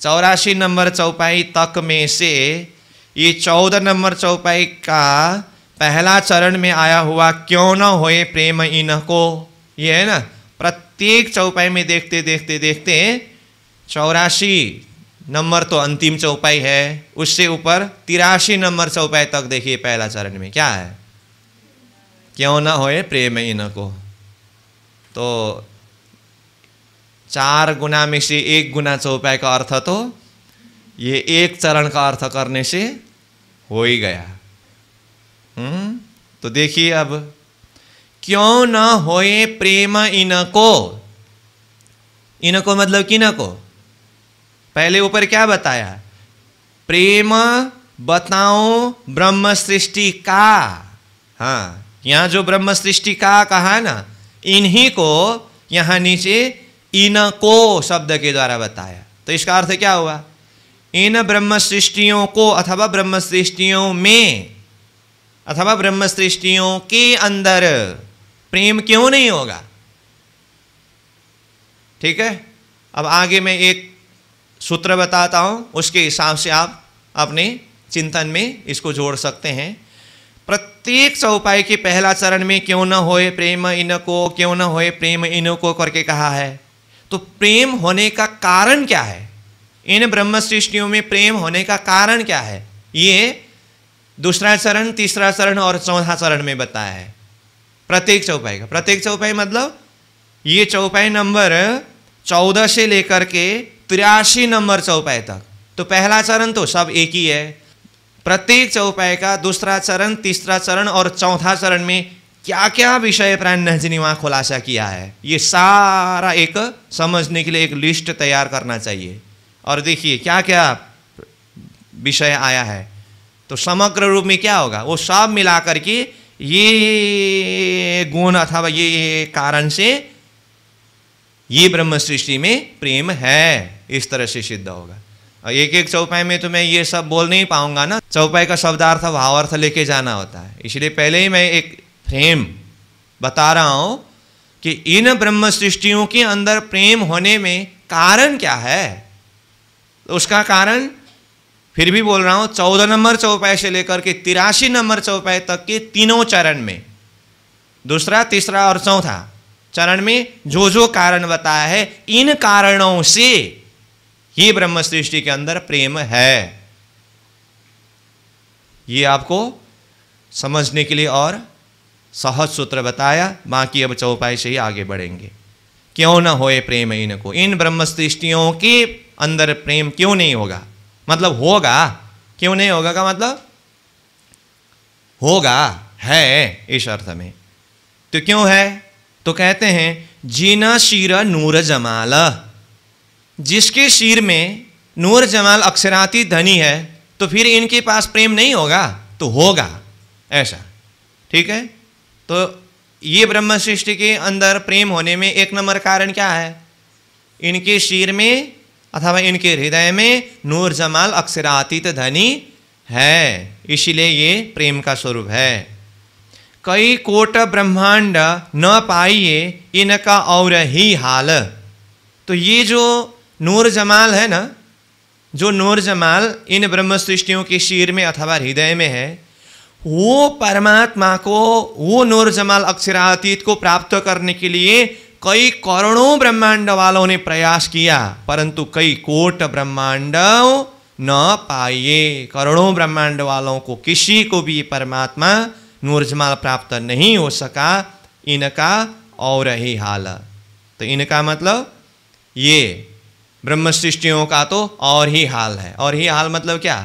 चौरासी नंबर चौपाई तक में से ये चौदह नंबर चौपाई का पहला चरण में आया हुआ क्यों ना होए प्रेम इनको ये है ना प्रत्येक चौपाई में देखते देखते देखते चौरासी नंबर तो अंतिम चौपाई है उससे ऊपर तिरासी नंबर चौपाई तक देखिए पहला चरण में क्या है क्यों ना होए प्रेम इनको तो चार गुना में से एक गुना चौपाई का अर्थ तो ये एक चरण का अर्थ करने से हो ही गया हम्म तो देखिए अब क्यों न होए प्रेम इनको इनको मतलब किन को पहले ऊपर क्या बताया प्रेम बताओ ब्रह्म सृष्टि का हाँ यहां जो ब्रह्म सृष्टि का कहा ना इन्हीं को यहां नीचे इनको शब्द के द्वारा बताया तो इसका अर्थ क्या हुआ इन ब्रह्म सृष्टियों को अथवा ब्रह्म सृष्टियों में अथवा ब्रह्म सृष्टियों के अंदर प्रेम क्यों नहीं होगा ठीक है अब आगे मैं एक सूत्र बताता हूं उसके हिसाब से आप अपने चिंतन में इसको जोड़ सकते हैं प्रत्येक चौपाय के पहला चरण में क्यों न होए प्रेम इनको क्यों न होए प्रेम इनको करके कहा है तो प्रेम होने का कारण क्या है इन ब्रह्म सृष्टियों में प्रेम होने का कारण क्या है ये दूसरा चरण तीसरा चरण और चौथा चरण में बताया है प्रत्येक चौपाई का प्रत्येक चौपाई मतलब ये चौपाई नंबर चौदह से लेकर के तिरासी नंबर चौपाई तक तो पहला चरण तो सब एक ही है प्रत्येक चौपाई का दूसरा चरण तीसरा चरण और चौथा चरण में क्या क्या विषय प्राण नहजी ने वहाँ खुलासा किया है ये सारा एक समझने के लिए एक लिस्ट तैयार करना चाहिए और देखिए क्या क्या विषय आया है तो समग्र रूप में क्या होगा वो सब मिलाकर के ये गुण अथवा ये कारण से ये ब्रह्म सृष्टि में प्रेम है इस तरह से सिद्ध होगा और एक एक चौपाई में तो मैं ये सब बोल नहीं पाऊंगा ना चौपाई का शब्दार्थ भावार्थ लेके जाना होता है इसलिए पहले ही मैं एक फ्रेम बता रहा हूं कि इन ब्रह्म सृष्टियों के अंदर प्रेम होने में कारण क्या है तो उसका कारण फिर भी बोल रहा हूँ चौदह नंबर चौपाई से लेकर के तिरासी नंबर चौपाई तक के तीनों चरण में दूसरा तीसरा और चौथा चरण में जो जो कारण बताया है इन कारणों से ही ब्रह्म सृष्टि के अंदर प्रेम है ये आपको समझने के लिए और सहज सूत्र बताया बाकी अब चौपाई से ही आगे बढ़ेंगे क्यों ना होए प्रेम इनको इन ब्रह्म सृष्टियों की अंदर प्रेम क्यों नहीं होगा मतलब होगा क्यों नहीं होगा का मतलब होगा है इस अर्थ में तो क्यों है तो कहते हैं जीना शीर नूर जमाल जिसके शीर में नूर जमाल अक्षराती धनी है तो फिर इनके पास प्रेम नहीं होगा तो होगा ऐसा ठीक है तो ये ब्रह्म सृष्टि के अंदर प्रेम होने में एक नंबर कारण क्या है इनके शीर में अथवा इनके हृदय में नूर जमाल अक्षरातीत धनी है इसीलिए ये प्रेम का स्वरूप है कई कोट ब्रह्मांड न पाइए इनका और ही हाल तो ये जो नूर जमाल है ना जो नूर जमाल इन ब्रह्म सृष्टियों के शीर में अथवा हृदय में है वो परमात्मा को वो नूर जमाल अक्षरातीत को प्राप्त करने के लिए कई करोड़ों ब्रह्मांड वालों ने प्रयास किया परंतु कई कोट ब्रह्मांड न पाए करोड़ों ब्रह्मांड वालों को किसी को भी परमात्मा नूरजमाल प्राप्त नहीं हो सका इनका और ही हाल तो इनका मतलब ये ब्रह्म सृष्टियों का तो और ही हाल है और ही हाल मतलब क्या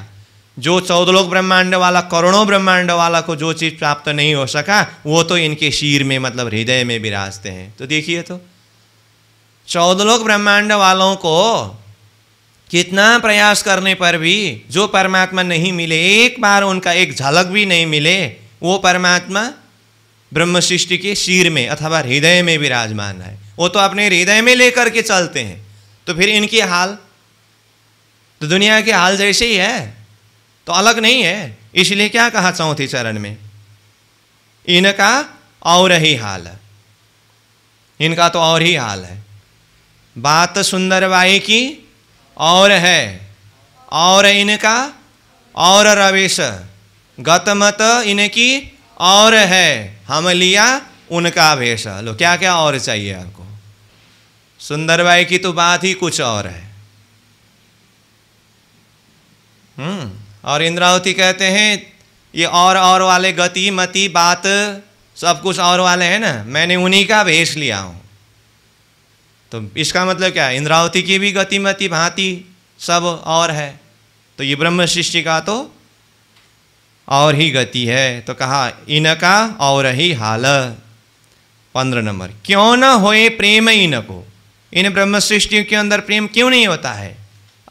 जो चौदलोक ब्रह्मांड वाला करोड़ों ब्रह्मांड वाला को जो चीज़ प्राप्त नहीं हो सका वो तो इनके शीर में मतलब हृदय में विराजते हैं तो देखिए तो चौदलोक ब्रह्मांड वालों को कितना प्रयास करने पर भी जो परमात्मा नहीं मिले एक बार उनका एक झलक भी नहीं मिले वो परमात्मा ब्रह्म सृष्टि के शीर में अथवा हृदय में विराजमान है वो तो अपने हृदय में लेकर के चलते हैं तो फिर इनकी हाल तो दुनिया के हाल जैसे ही है तो अलग नहीं है इसलिए क्या कहा चौथे चरण में इनका और ही हाल है इनका तो और ही हाल है बात सुंदर बाई की और है और इनका और रवेश गत मत इनकी और है हम लिया उनका भेष लो क्या क्या और चाहिए आपको सुंदर बाई की तो बात ही कुछ और है हम्म और इंद्रावती कहते हैं ये और और वाले गति मति बात सब कुछ और वाले हैं ना मैंने उन्हीं का भेष लिया हूँ तो इसका मतलब क्या है इंद्रावती की भी गति मति भांति सब और है तो ये ब्रह्म सृष्टि का तो और ही गति है तो कहा इनका और ही हाल पंद्रह नंबर क्यों ना होए प्रेम इनको इन ब्रह्म सृष्टियों के अंदर प्रेम क्यों नहीं होता है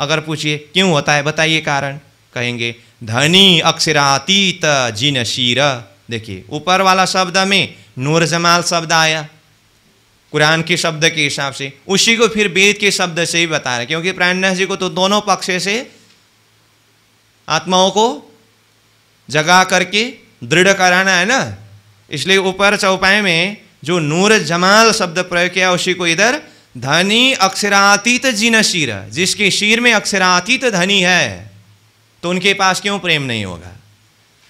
अगर पूछिए क्यों होता है बताइए कारण कहेंगे धनी अक्षरातीत जिन शीर देखिए ऊपर वाला शब्द में नूर जमाल शब्द आया कुरान के शब्द के हिसाब से उसी को फिर वेद के शब्द से ही बता रहे क्योंकि प्राणनाथ जी को तो दोनों पक्ष से आत्माओं को जगा करके दृढ़ कराना है ना इसलिए ऊपर चौपाए में जो नूर जमाल शब्द प्रयोग किया उसी को इधर धनी अक्षरातीत जिन शीर जिसके शीर में अक्षरातीत धनी है तो उनके पास क्यों प्रेम नहीं होगा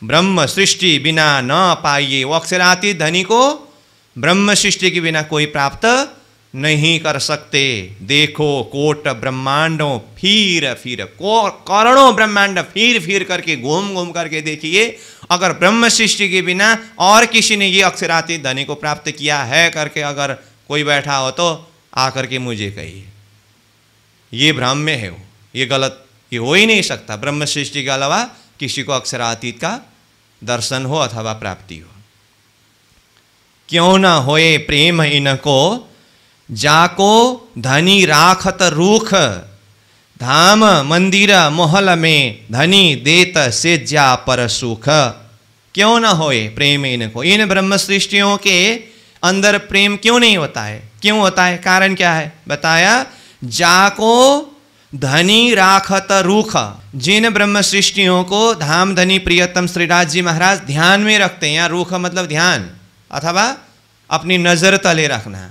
ब्रह्म सृष्टि बिना न पाइए वो अक्षराती धनी को ब्रह्म सृष्टि के बिना कोई प्राप्त नहीं कर सकते देखो कोट ब्रह्मांडों फिर फिर करणों ब्रह्मांड फिर फिर करके घूम घूम करके देखिए अगर ब्रह्म सृष्टि के बिना और किसी ने ये अक्षराती धनी को प्राप्त किया है करके अगर कोई बैठा हो तो आकर के मुझे कहिए ये भ्रम में है वो ये गलत ये हो ही नहीं सकता ब्रह्म सृष्टि के अलावा किसी को अक्षरातीत का दर्शन हो अथवा प्राप्ति हो क्यों ना होए प्रेम इनको जाको धनी राखत रूख धाम मंदिर मोहल में धनी देत से जा पर सुख क्यों ना होए प्रेम इनको इन ब्रह्म सृष्टियों के अंदर प्रेम क्यों नहीं होता है क्यों होता है कारण क्या है बताया जाको धनी राखत रूख जिन ब्रह्म सृष्टियों को धाम धनी प्रियतम श्रीराज जी महाराज ध्यान में रखते हैं या रूख मतलब ध्यान अथवा अपनी नज़र तले रखना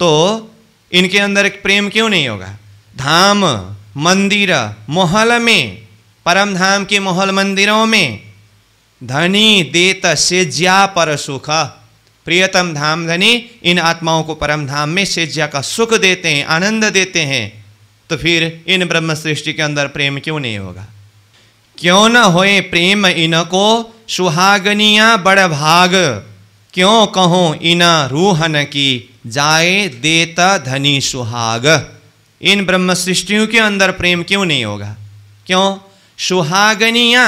तो इनके अंदर एक प्रेम क्यों नहीं होगा धाम मंदिर मोहल में परम धाम के मोहल मंदिरों में धनी देत ज्या पर सुख प्रियतम धाम धनी इन आत्माओं को परम धाम में सेज्या का सुख देते हैं आनंद देते हैं तो फिर इन ब्रह्म सृष्टि के अंदर प्रेम क्यों नहीं होगा क्यों न होए प्रेम इनको सुहागनिया बड़ भाग क्यों कहो इन रूहन की जाए देता धनी सुहाग इन ब्रह्म सृष्टियों के अंदर प्रेम क्यों नहीं होगा क्यों सुहागनिया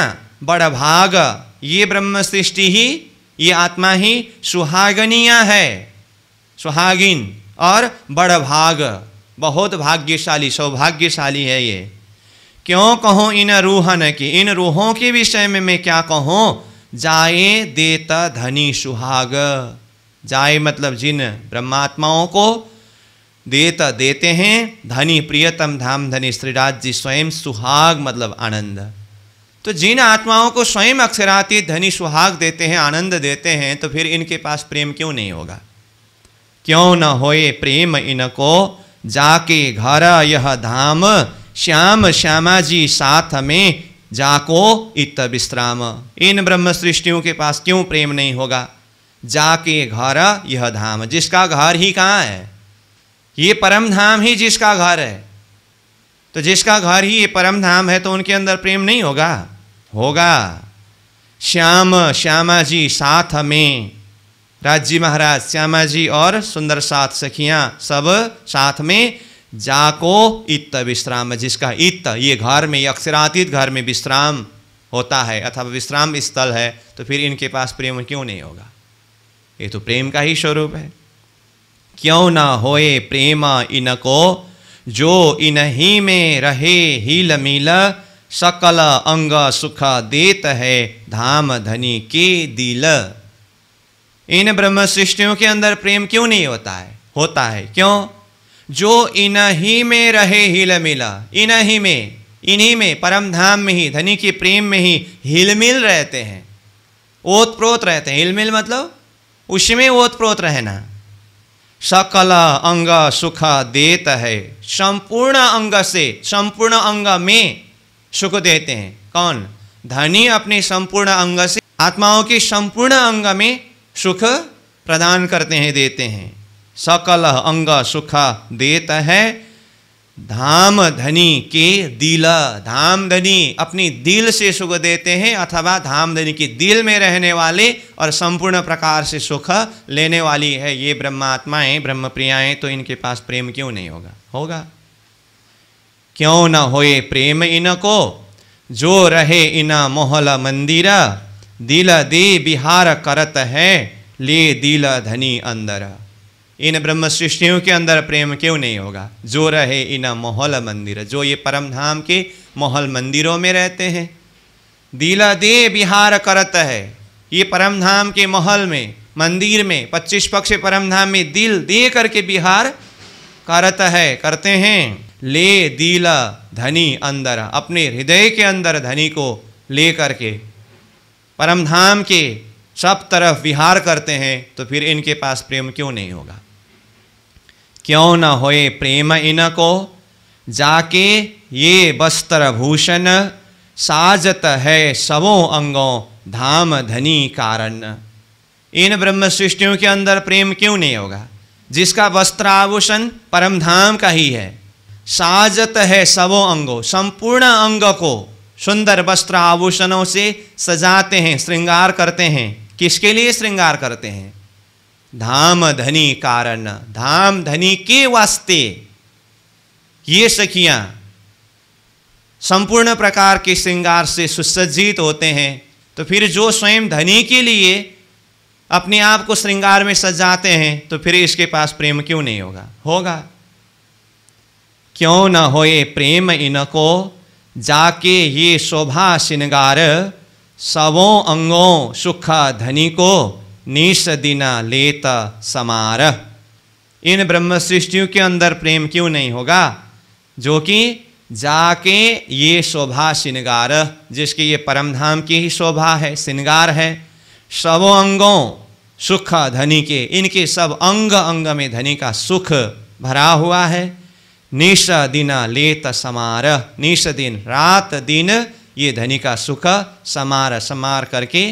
बड़ भाग ये ब्रह्म सृष्टि ही ये आत्मा ही सुहागनिया है सुहागिन और बड़ भाग बहुत भाग्यशाली सौभाग्यशाली है ये क्यों कहूँ इन रूहन की इन रूहों के विषय में मैं क्या कहूँ जाए देता धनी सुहाग जाए मतलब जिन ब्रह्मात्माओं को देता देते हैं धनी प्रियतम धाम धनी श्रीराज जी स्वयं सुहाग मतलब आनंद तो जिन आत्माओं को स्वयं अक्षराती धनी सुहाग देते हैं आनंद देते हैं तो फिर इनके पास प्रेम क्यों नहीं होगा क्यों न होए प्रेम इनको जाके घर यह धाम श्याम श्यामा जी साथ में जाको इत विश्राम इन ब्रह्म सृष्टियों के पास क्यों प्रेम नहीं होगा जाके घर यह धाम जिसका घर ही कहाँ है ये परम धाम ही जिसका घर है तो जिसका घर ही ये परम धाम है तो उनके अंदर प्रेम नहीं होगा होगा श्याम श्यामा जी साथ में राजी महाराज श्यामा जी और सुंदर सात सखिया सब साथ में जाको इत विश्राम जिसका इत ये घर में ये अक्षरातीत घर में विश्राम होता है अथवा विश्राम स्थल है तो फिर इनके पास प्रेम क्यों नहीं होगा ये तो प्रेम का ही स्वरूप है क्यों ना होए प्रेम इनको जो ही में रहे ही लमील सकल अंग सुख देत है धाम धनी के दिल इन ब्रह्म सृष्टियों के अंदर प्रेम क्यों नहीं होता है होता है क्यों जो ही में रहे हिल मिला ही में इन्हीं में परम धाम में ही धनी के प्रेम में ही हिलमिल रहते हैं ओत प्रोत रहते हैं हिलमिल मतलब उसमें ओत प्रोत रहना सकल अंग सुख देत है संपूर्ण अंग से संपूर्ण अंग में सुख देते हैं कौन धनी अपने संपूर्ण अंग से आत्माओं के संपूर्ण अंग में सुख प्रदान करते हैं देते हैं सकल अंग सुखा देता है धाम धनी के दिल धाम धनी अपनी दिल से सुख देते हैं अथवा धाम धनी के दिल में रहने वाले और संपूर्ण प्रकार से सुख लेने वाली है ये ब्रह्मात्माएं ब्रह्म प्रियाएं तो इनके पास प्रेम क्यों नहीं होगा होगा क्यों न होए प्रेम इनको जो रहे इना मोहल मंदिरा दिल दे बिहार करत है ले दिल धनी अंदर इन ब्रह्म सृष्टियों के अंदर प्रेम क्यों नहीं होगा जो रहे इन मोहल मंदिर जो ये परम धाम के मोहल मंदिरों में रहते हैं दिल दे बिहार करत है ये परम धाम के मोहल में मंदिर में पच्चीस पक्ष परम धाम में दिल दे करके बिहार करत है करते हैं ले दिल धनी अंदर अपने हृदय के अंदर धनी को ले करके परमधाम के सब तरफ विहार करते हैं तो फिर इनके पास प्रेम क्यों नहीं होगा क्यों न होए प्रेम इनको जाके ये वस्त्र भूषण साजत है सबों अंगों धाम धनी कारण इन ब्रह्म सृष्टियों के अंदर प्रेम क्यों नहीं होगा जिसका वस्त्र आभूषण परमधाम का ही है साजत है सबों अंगों संपूर्ण अंग को सुंदर वस्त्र आभूषणों से सजाते हैं श्रृंगार करते हैं किसके लिए श्रृंगार करते हैं धाम धनी कारण धाम धनी के वास्ते ये सखियां संपूर्ण प्रकार के श्रृंगार से सुसज्जित होते हैं तो फिर जो स्वयं धनी के लिए अपने आप को श्रृंगार में सजाते हैं तो फिर इसके पास प्रेम क्यों नहीं होगा होगा क्यों न होए प्रेम इनको जाके ये शोभा श्रृंगार सबों अंगों सुख धनी को निश दिना लेत समार इन ब्रह्म सृष्टियों के अंदर प्रेम क्यों नहीं होगा जो कि जाके ये शोभा श्रृंगार जिसकी ये परमधाम की ही शोभा है श्रृंगार है सबों अंगों सुख धनी के इनके सब अंग अंग में धनी का सुख भरा हुआ है निश दिन लेत समार निश दिन रात दिन ये धनी का सुख समार समार करके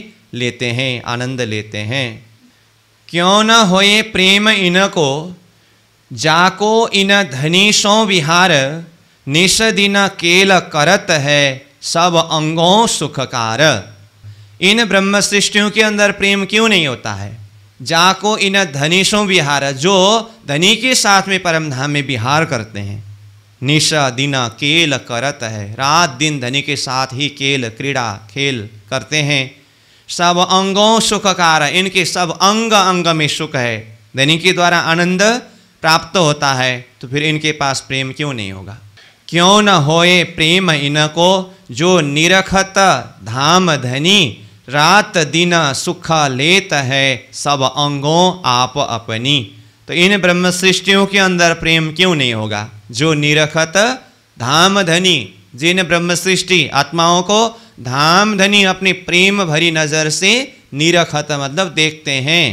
लेते हैं आनंद लेते हैं क्यों न होए प्रेम इनको जाको इन धनी सो विहार निश दिन केल करत है सब अंगों सुखकार इन ब्रह्म सृष्टियों के अंदर प्रेम क्यों नहीं होता है जाको इन धनेशों विहार जो धनी के साथ में परम धाम में विहार करते हैं निशा दिना केल करत है रात दिन धनी के साथ ही केल क्रीड़ा खेल करते हैं सब अंगों सुखकार इनके सब अंग अंग में सुख है धनी के द्वारा आनंद प्राप्त होता है तो फिर इनके पास प्रेम क्यों नहीं होगा क्यों न होए प्रेम इनको जो निरखत धाम धनी रात दिन सुख लेत है सब अंगों आप अपनी तो इन ब्रह्म सृष्टियों के अंदर प्रेम क्यों नहीं होगा जो निरखत धाम धनी जिन ब्रह्म सृष्टि आत्माओं को धाम धनी अपनी प्रेम भरी नज़र से निरखत मतलब देखते हैं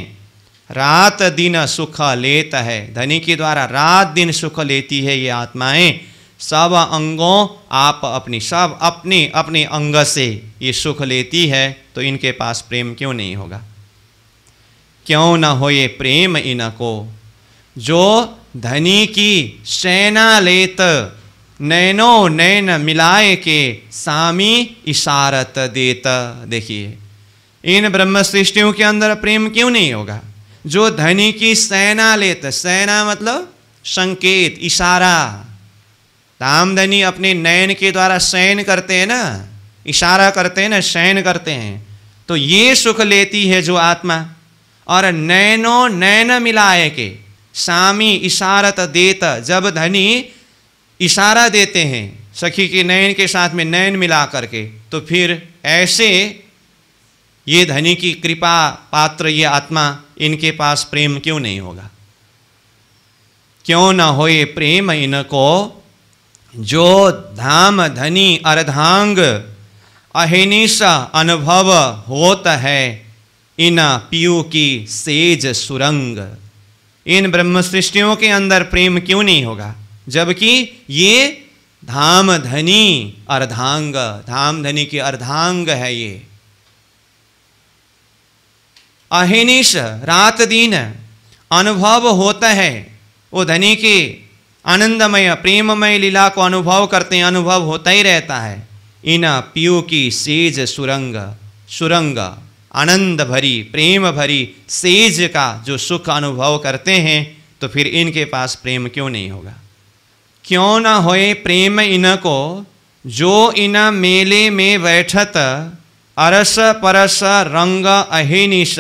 रात दिन सुख लेता है धनी के द्वारा रात दिन सुख लेती है ये आत्माएं सब अंगों आप अपनी सब अपने अपने अंग से ये सुख लेती है तो इनके पास प्रेम क्यों नहीं होगा क्यों ना हो ये प्रेम इनको जो धनी की सेना लेत नैनो नैन मिलाए के सामी इशारत देत देखिए इन ब्रह्म सृष्टियों के अंदर प्रेम क्यों नहीं होगा जो धनी की सेना लेत सेना मतलब संकेत इशारा तामदनी अपने नयन के द्वारा शयन करते हैं ना इशारा करते हैं ना शयन करते हैं तो ये सुख लेती है जो आत्मा और नयनो नयन मिलाए के सामी इशारत देत जब धनी इशारा देते हैं सखी के नयन के साथ में नयन मिला करके तो फिर ऐसे ये धनी की कृपा पात्र ये आत्मा इनके पास प्रेम क्यों नहीं होगा क्यों ना होए प्रेम इनको जो धाम धनी अर्धांग अहिनिशा अनुभव होता है इन पियो की सेज सुरंग इन ब्रह्म सृष्टियों के अंदर प्रेम क्यों नहीं होगा जबकि ये धाम धनी अर्धांग धाम धनी की अर्धांग है ये अहिनिश रात दिन अनुभव होता है वो धनी की आनंदमय प्रेममय लीला को अनुभव करते हैं अनुभव होता ही रहता है इना पियो की सेज सुरंग सुरंग आनंद भरी प्रेम भरी सेज का जो सुख अनुभव करते हैं तो फिर इनके पास प्रेम क्यों नहीं होगा क्यों ना होए प्रेम इन को जो इन मेले में बैठत अरस परस रंग अहिनिश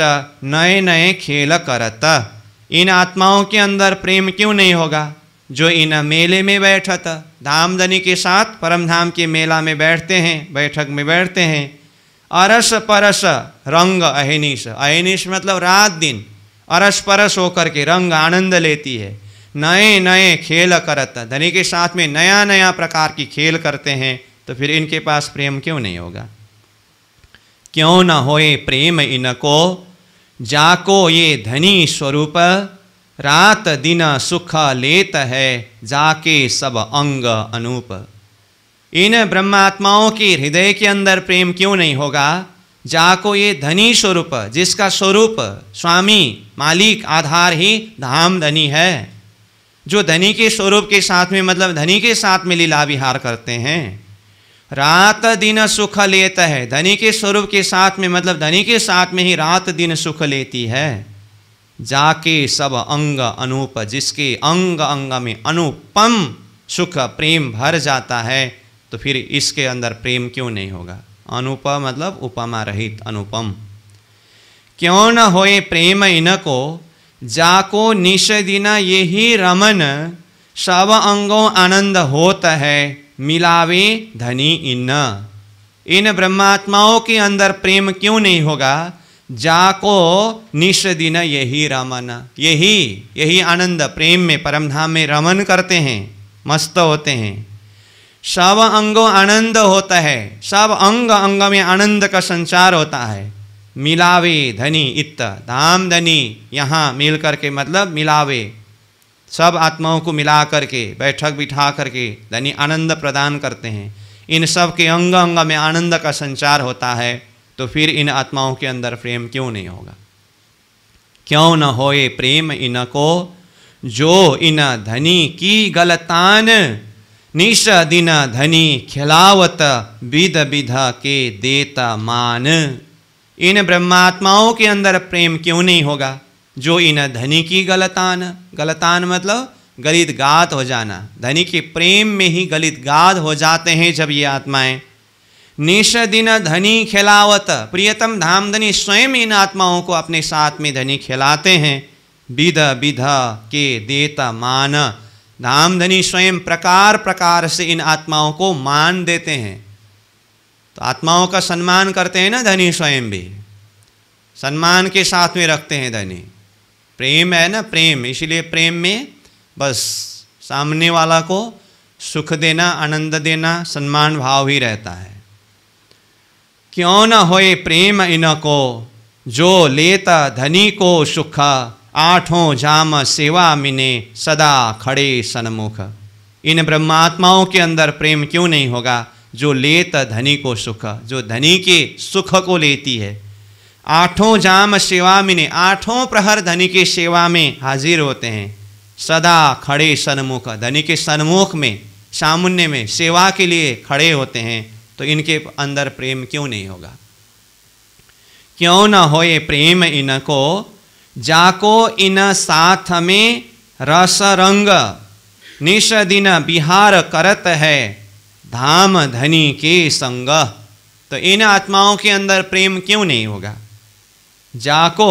नए नए खेल करत इन आत्माओं के अंदर प्रेम क्यों नहीं होगा जो इन मेले में बैठा था धामधनी के साथ परम धाम के मेला में बैठते हैं बैठक में बैठते हैं अरस परस रंग अहिनीस अहिनीस मतलब रात दिन अरस परस होकर के रंग आनंद लेती है नए नए खेल करत धनी के साथ में नया नया प्रकार की खेल करते हैं तो फिर इनके पास प्रेम क्यों नहीं होगा क्यों न होए प्रेम इनको जाको ये धनी स्वरूप रात दिन सुख लेत है जाके सब अंग अनूप इन ब्रह्मात्माओं के हृदय के अंदर प्रेम क्यों नहीं होगा जाको ये धनी स्वरूप जिसका स्वरूप स्वामी मालिक आधार ही धाम धनी है जो धनी के स्वरूप के साथ में मतलब धनी के साथ में लीला विहार करते हैं रात दिन सुख लेता है धनी के स्वरूप के साथ में मतलब धनी के साथ में ही रात दिन सुख लेती है जाके सब अंग अनूप जिसके अंग अंग में अनुपम सुख प्रेम भर जाता है तो फिर इसके अंदर प्रेम क्यों नहीं होगा अनुप मतलब उपमा रहित अनुपम क्यों न होए प्रेम इनको जाको ये यही रमन सब अंगों आनंद होता है मिलावे धनी इन इन ब्रह्मात्माओं के अंदर प्रेम क्यों नहीं होगा जाको निश दिन यही रमन यही यही आनंद प्रेम में परमधाम में रमन करते हैं मस्त होते हैं सब अंगों आनंद होता है सब अंग अंग में आनंद का संचार होता है मिलावे धनी इत धाम धनी यहाँ मिल करके मतलब मिलावे सब आत्माओं को मिला करके बैठक बिठा करके धनी आनंद प्रदान करते हैं इन सब के अंग अंग में आनंद का संचार होता है तो फिर इन आत्माओं के अंदर प्रेम क्यों नहीं होगा क्यों न होए प्रेम इनको जो इन धनी की गलतान निश दिन धनी खिलावत विध विधा के देता मान इन ब्रह्मात्माओं के अंदर प्रेम क्यों नहीं होगा जो इन धनी की गलतान गलतान मतलब गलित गात हो जाना धनी के प्रेम में ही गलित गाद हो जाते हैं जब ये आत्माएं निश दिन धनी खिलावत प्रियतम धामधनी स्वयं इन आत्माओं को अपने साथ में धनी खेलाते हैं विध विध के देता मान धामधनी स्वयं प्रकार प्रकार से इन आत्माओं को मान देते हैं तो आत्माओं का सम्मान करते हैं ना धनी स्वयं भी सम्मान के साथ में रखते हैं धनी प्रेम है ना प्रेम इसलिए प्रेम में बस सामने वाला को सुख देना आनंद देना सम्मान भाव ही रहता है क्यों न होए प्रेम इनको जो लेता धनी को सुख आठों जाम सेवा मिने सदा खड़े सन्मुख इन ब्रह्मात्माओं के अंदर प्रेम क्यों नहीं होगा जो लेत धनी को सुख जो धनी के सुख को लेती है आठों जाम सेवा मिने आठों प्रहर धनी के सेवा में हाजिर होते हैं सदा खड़े सन्मुख धनी के सन्मुख में सामुन्य में सेवा के लिए खड़े होते हैं तो इनके अंदर प्रेम क्यों नहीं होगा क्यों ना हो ये प्रेम इनको जाको इन साथ में रस रंग निश दिन बिहार करत है धाम धनी के संग तो इन आत्माओं के अंदर प्रेम क्यों नहीं होगा जाको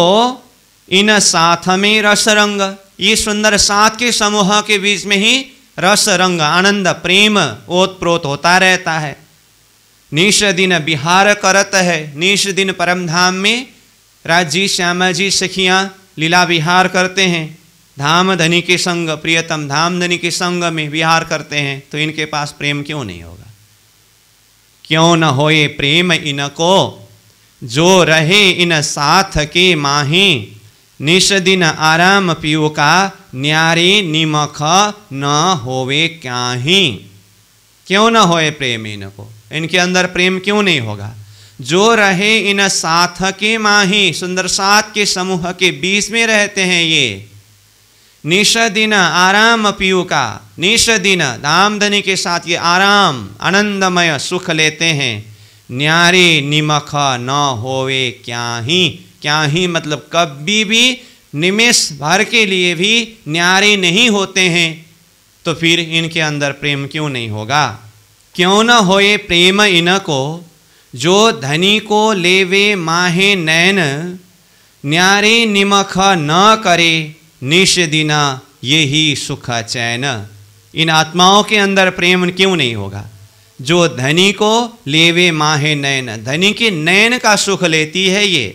इन साथ में रस रंग ये सुंदर साथ के समूह के बीच में ही रस रंग आनंद प्रेम ओतप्रोत होता रहता है निश दिन बिहार करत है निश दिन परम धाम में राजी श्यामाजी सखियाँ लीला विहार करते हैं धाम धनी के संग प्रियतम धाम धनी के संग में विहार करते हैं तो इनके पास प्रेम क्यों नहीं होगा क्यों न होए प्रेम इनको जो रहे इन साथ के माही निश दिन आराम पियो का न्यारे निमख न होवे क्या ही क्यों न होए प्रेम इनको इनके अंदर प्रेम क्यों नहीं होगा जो रहे इन साथ के माही सुंदर सात के समूह के बीच में रहते हैं ये निश दिन आराम पियू का निश दिन दामदनी के साथ ये आराम आनंदमय सुख लेते हैं न्यारे निमख न होवे क्या ही क्या ही मतलब कभी भी निमेश भर के लिए भी न्यारे नहीं होते हैं तो फिर इनके अंदर प्रेम क्यों नहीं होगा क्यों न होए प्रेम इनको जो धनी को लेवे माहे नैन न्यारे निमख न करे निश दिना यही सुख चैन इन आत्माओं के अंदर प्रेम क्यों नहीं होगा जो धनी को लेवे माहे नैन धनी के नैन का सुख लेती है ये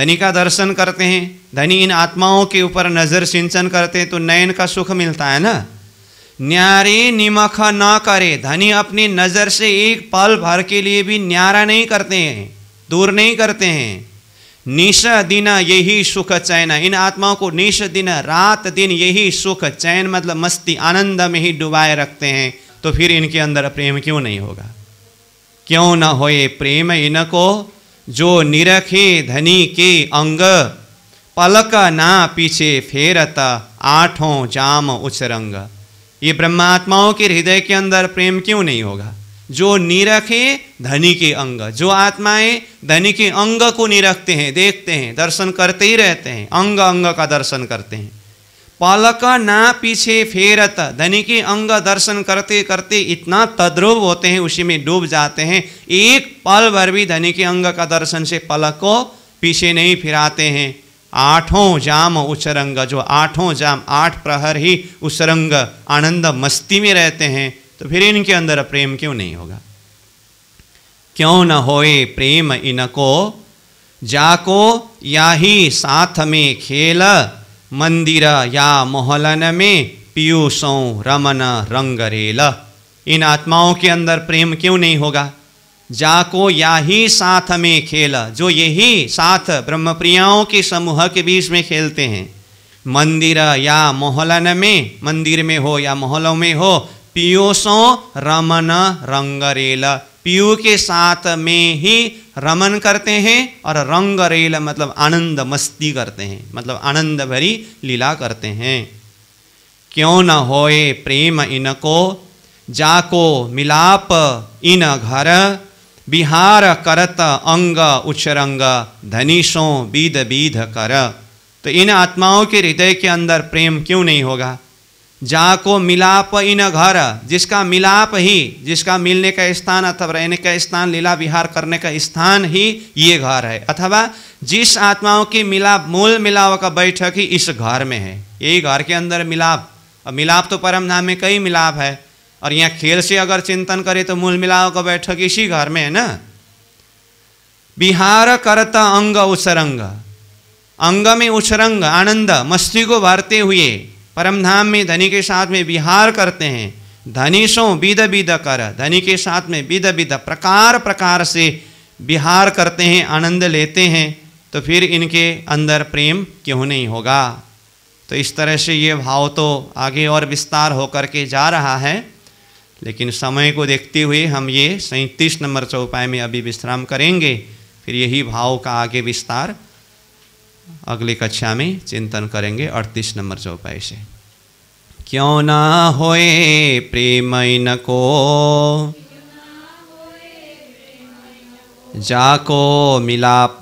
धनी का दर्शन करते हैं धनी इन आत्माओं के ऊपर नज़र सिंचन करते हैं तो नयन का सुख मिलता है ना न्यारे निमखा ना करे धनी अपनी नज़र से एक पल भर के लिए भी न्यारा नहीं करते हैं दूर नहीं करते हैं निश दिना यही सुख चैन इन आत्माओं को निश दिन रात दिन यही सुख चैन मतलब मस्ती आनंद में ही डुबाए रखते हैं तो फिर इनके अंदर प्रेम क्यों नहीं होगा क्यों न होए प्रेम इनको जो निरखे धनी के अंग पलक ना पीछे फेरता आठों जाम उचरंग ये ब्रह्मात्माओं के हृदय के अंदर प्रेम क्यों नहीं होगा जो निरख है धनी के अंग जो आत्माएं धनी के अंग को निरखते हैं देखते हैं दर्शन करते ही रहते हैं अंग अंग का दर्शन करते हैं पलक ना पीछे फेरत धनी के अंग दर्शन करते करते इतना तद्रुव होते हैं उसी में डूब जाते हैं एक पल भर भी धनी के अंग का दर्शन से पलक को पीछे नहीं फिराते हैं आठों जाम उचरंग जो आठों जाम आठ प्रहर ही उचरंग आनंद मस्ती में रहते हैं तो फिर इनके अंदर प्रेम क्यों नहीं होगा क्यों न होए प्रेम इनको जाको या ही साथ में खेल मंदिर या मोहलन में पियूसों रमन रंगरेल इन आत्माओं के अंदर प्रेम क्यों नहीं होगा जाको या ही साथ में खेल जो यही साथ ब्रह्मप्रियाओं के समूह के बीच में खेलते हैं मंदिर या मोहलन में मंदिर में हो या मोहल्लों में हो पियोसो रमन रंगरेल पियो के साथ में ही रमन करते हैं और रंगरेल मतलब आनंद मस्ती करते हैं मतलब आनंद भरी लीला करते हैं क्यों न होए प्रेम इनको जाको मिलाप इन घर बिहार करत अंग उच्चरंग धनिशों बीध बीध कर तो इन आत्माओं के हृदय के अंदर प्रेम क्यों नहीं होगा जा को मिलाप इन घर जिसका मिलाप ही जिसका मिलने का स्थान अथवा रहने का स्थान लीला विहार करने का स्थान ही ये घर है अथवा जिस आत्माओं की मिलाप मूल मिलाव का बैठक ही इस घर में है यही घर के अंदर मिलाप और मिलाप तो परम नाम में कई मिलाप है और यहाँ खेल से अगर चिंतन करे तो मूल मिलाओ का बैठक इसी घर में है ना बिहार करता अंग उसरंग अंग में उसरंग आनंद मस्ती को भरते हुए परमधाम में धनी के साथ में विहार करते हैं धनी सो विद विद कर धनी के साथ में विद विद प्रकार प्रकार से विहार करते हैं आनंद लेते हैं तो फिर इनके अंदर प्रेम क्यों नहीं होगा तो इस तरह से ये भाव तो आगे और विस्तार होकर के जा रहा है लेकिन समय को देखते हुए हम ये सैंतीस नंबर चौपाई में अभी विश्राम करेंगे फिर यही भाव का आगे विस्तार अगली कक्षा में चिंतन करेंगे अड़तीस नंबर चौपाई से क्यों ना होए प्रेम न को जाको मिलाप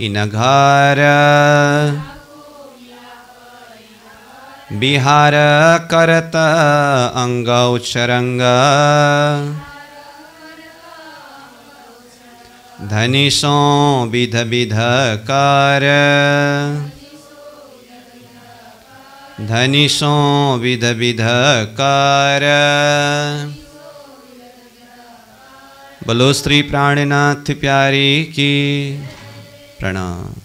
इन घर बिहार करत अंग उच्छरङ्ग धनिषो विध विध विधकार धनिषो विध विधकार बोलो श्री प्राणनाथ प्यारी की प्रणाम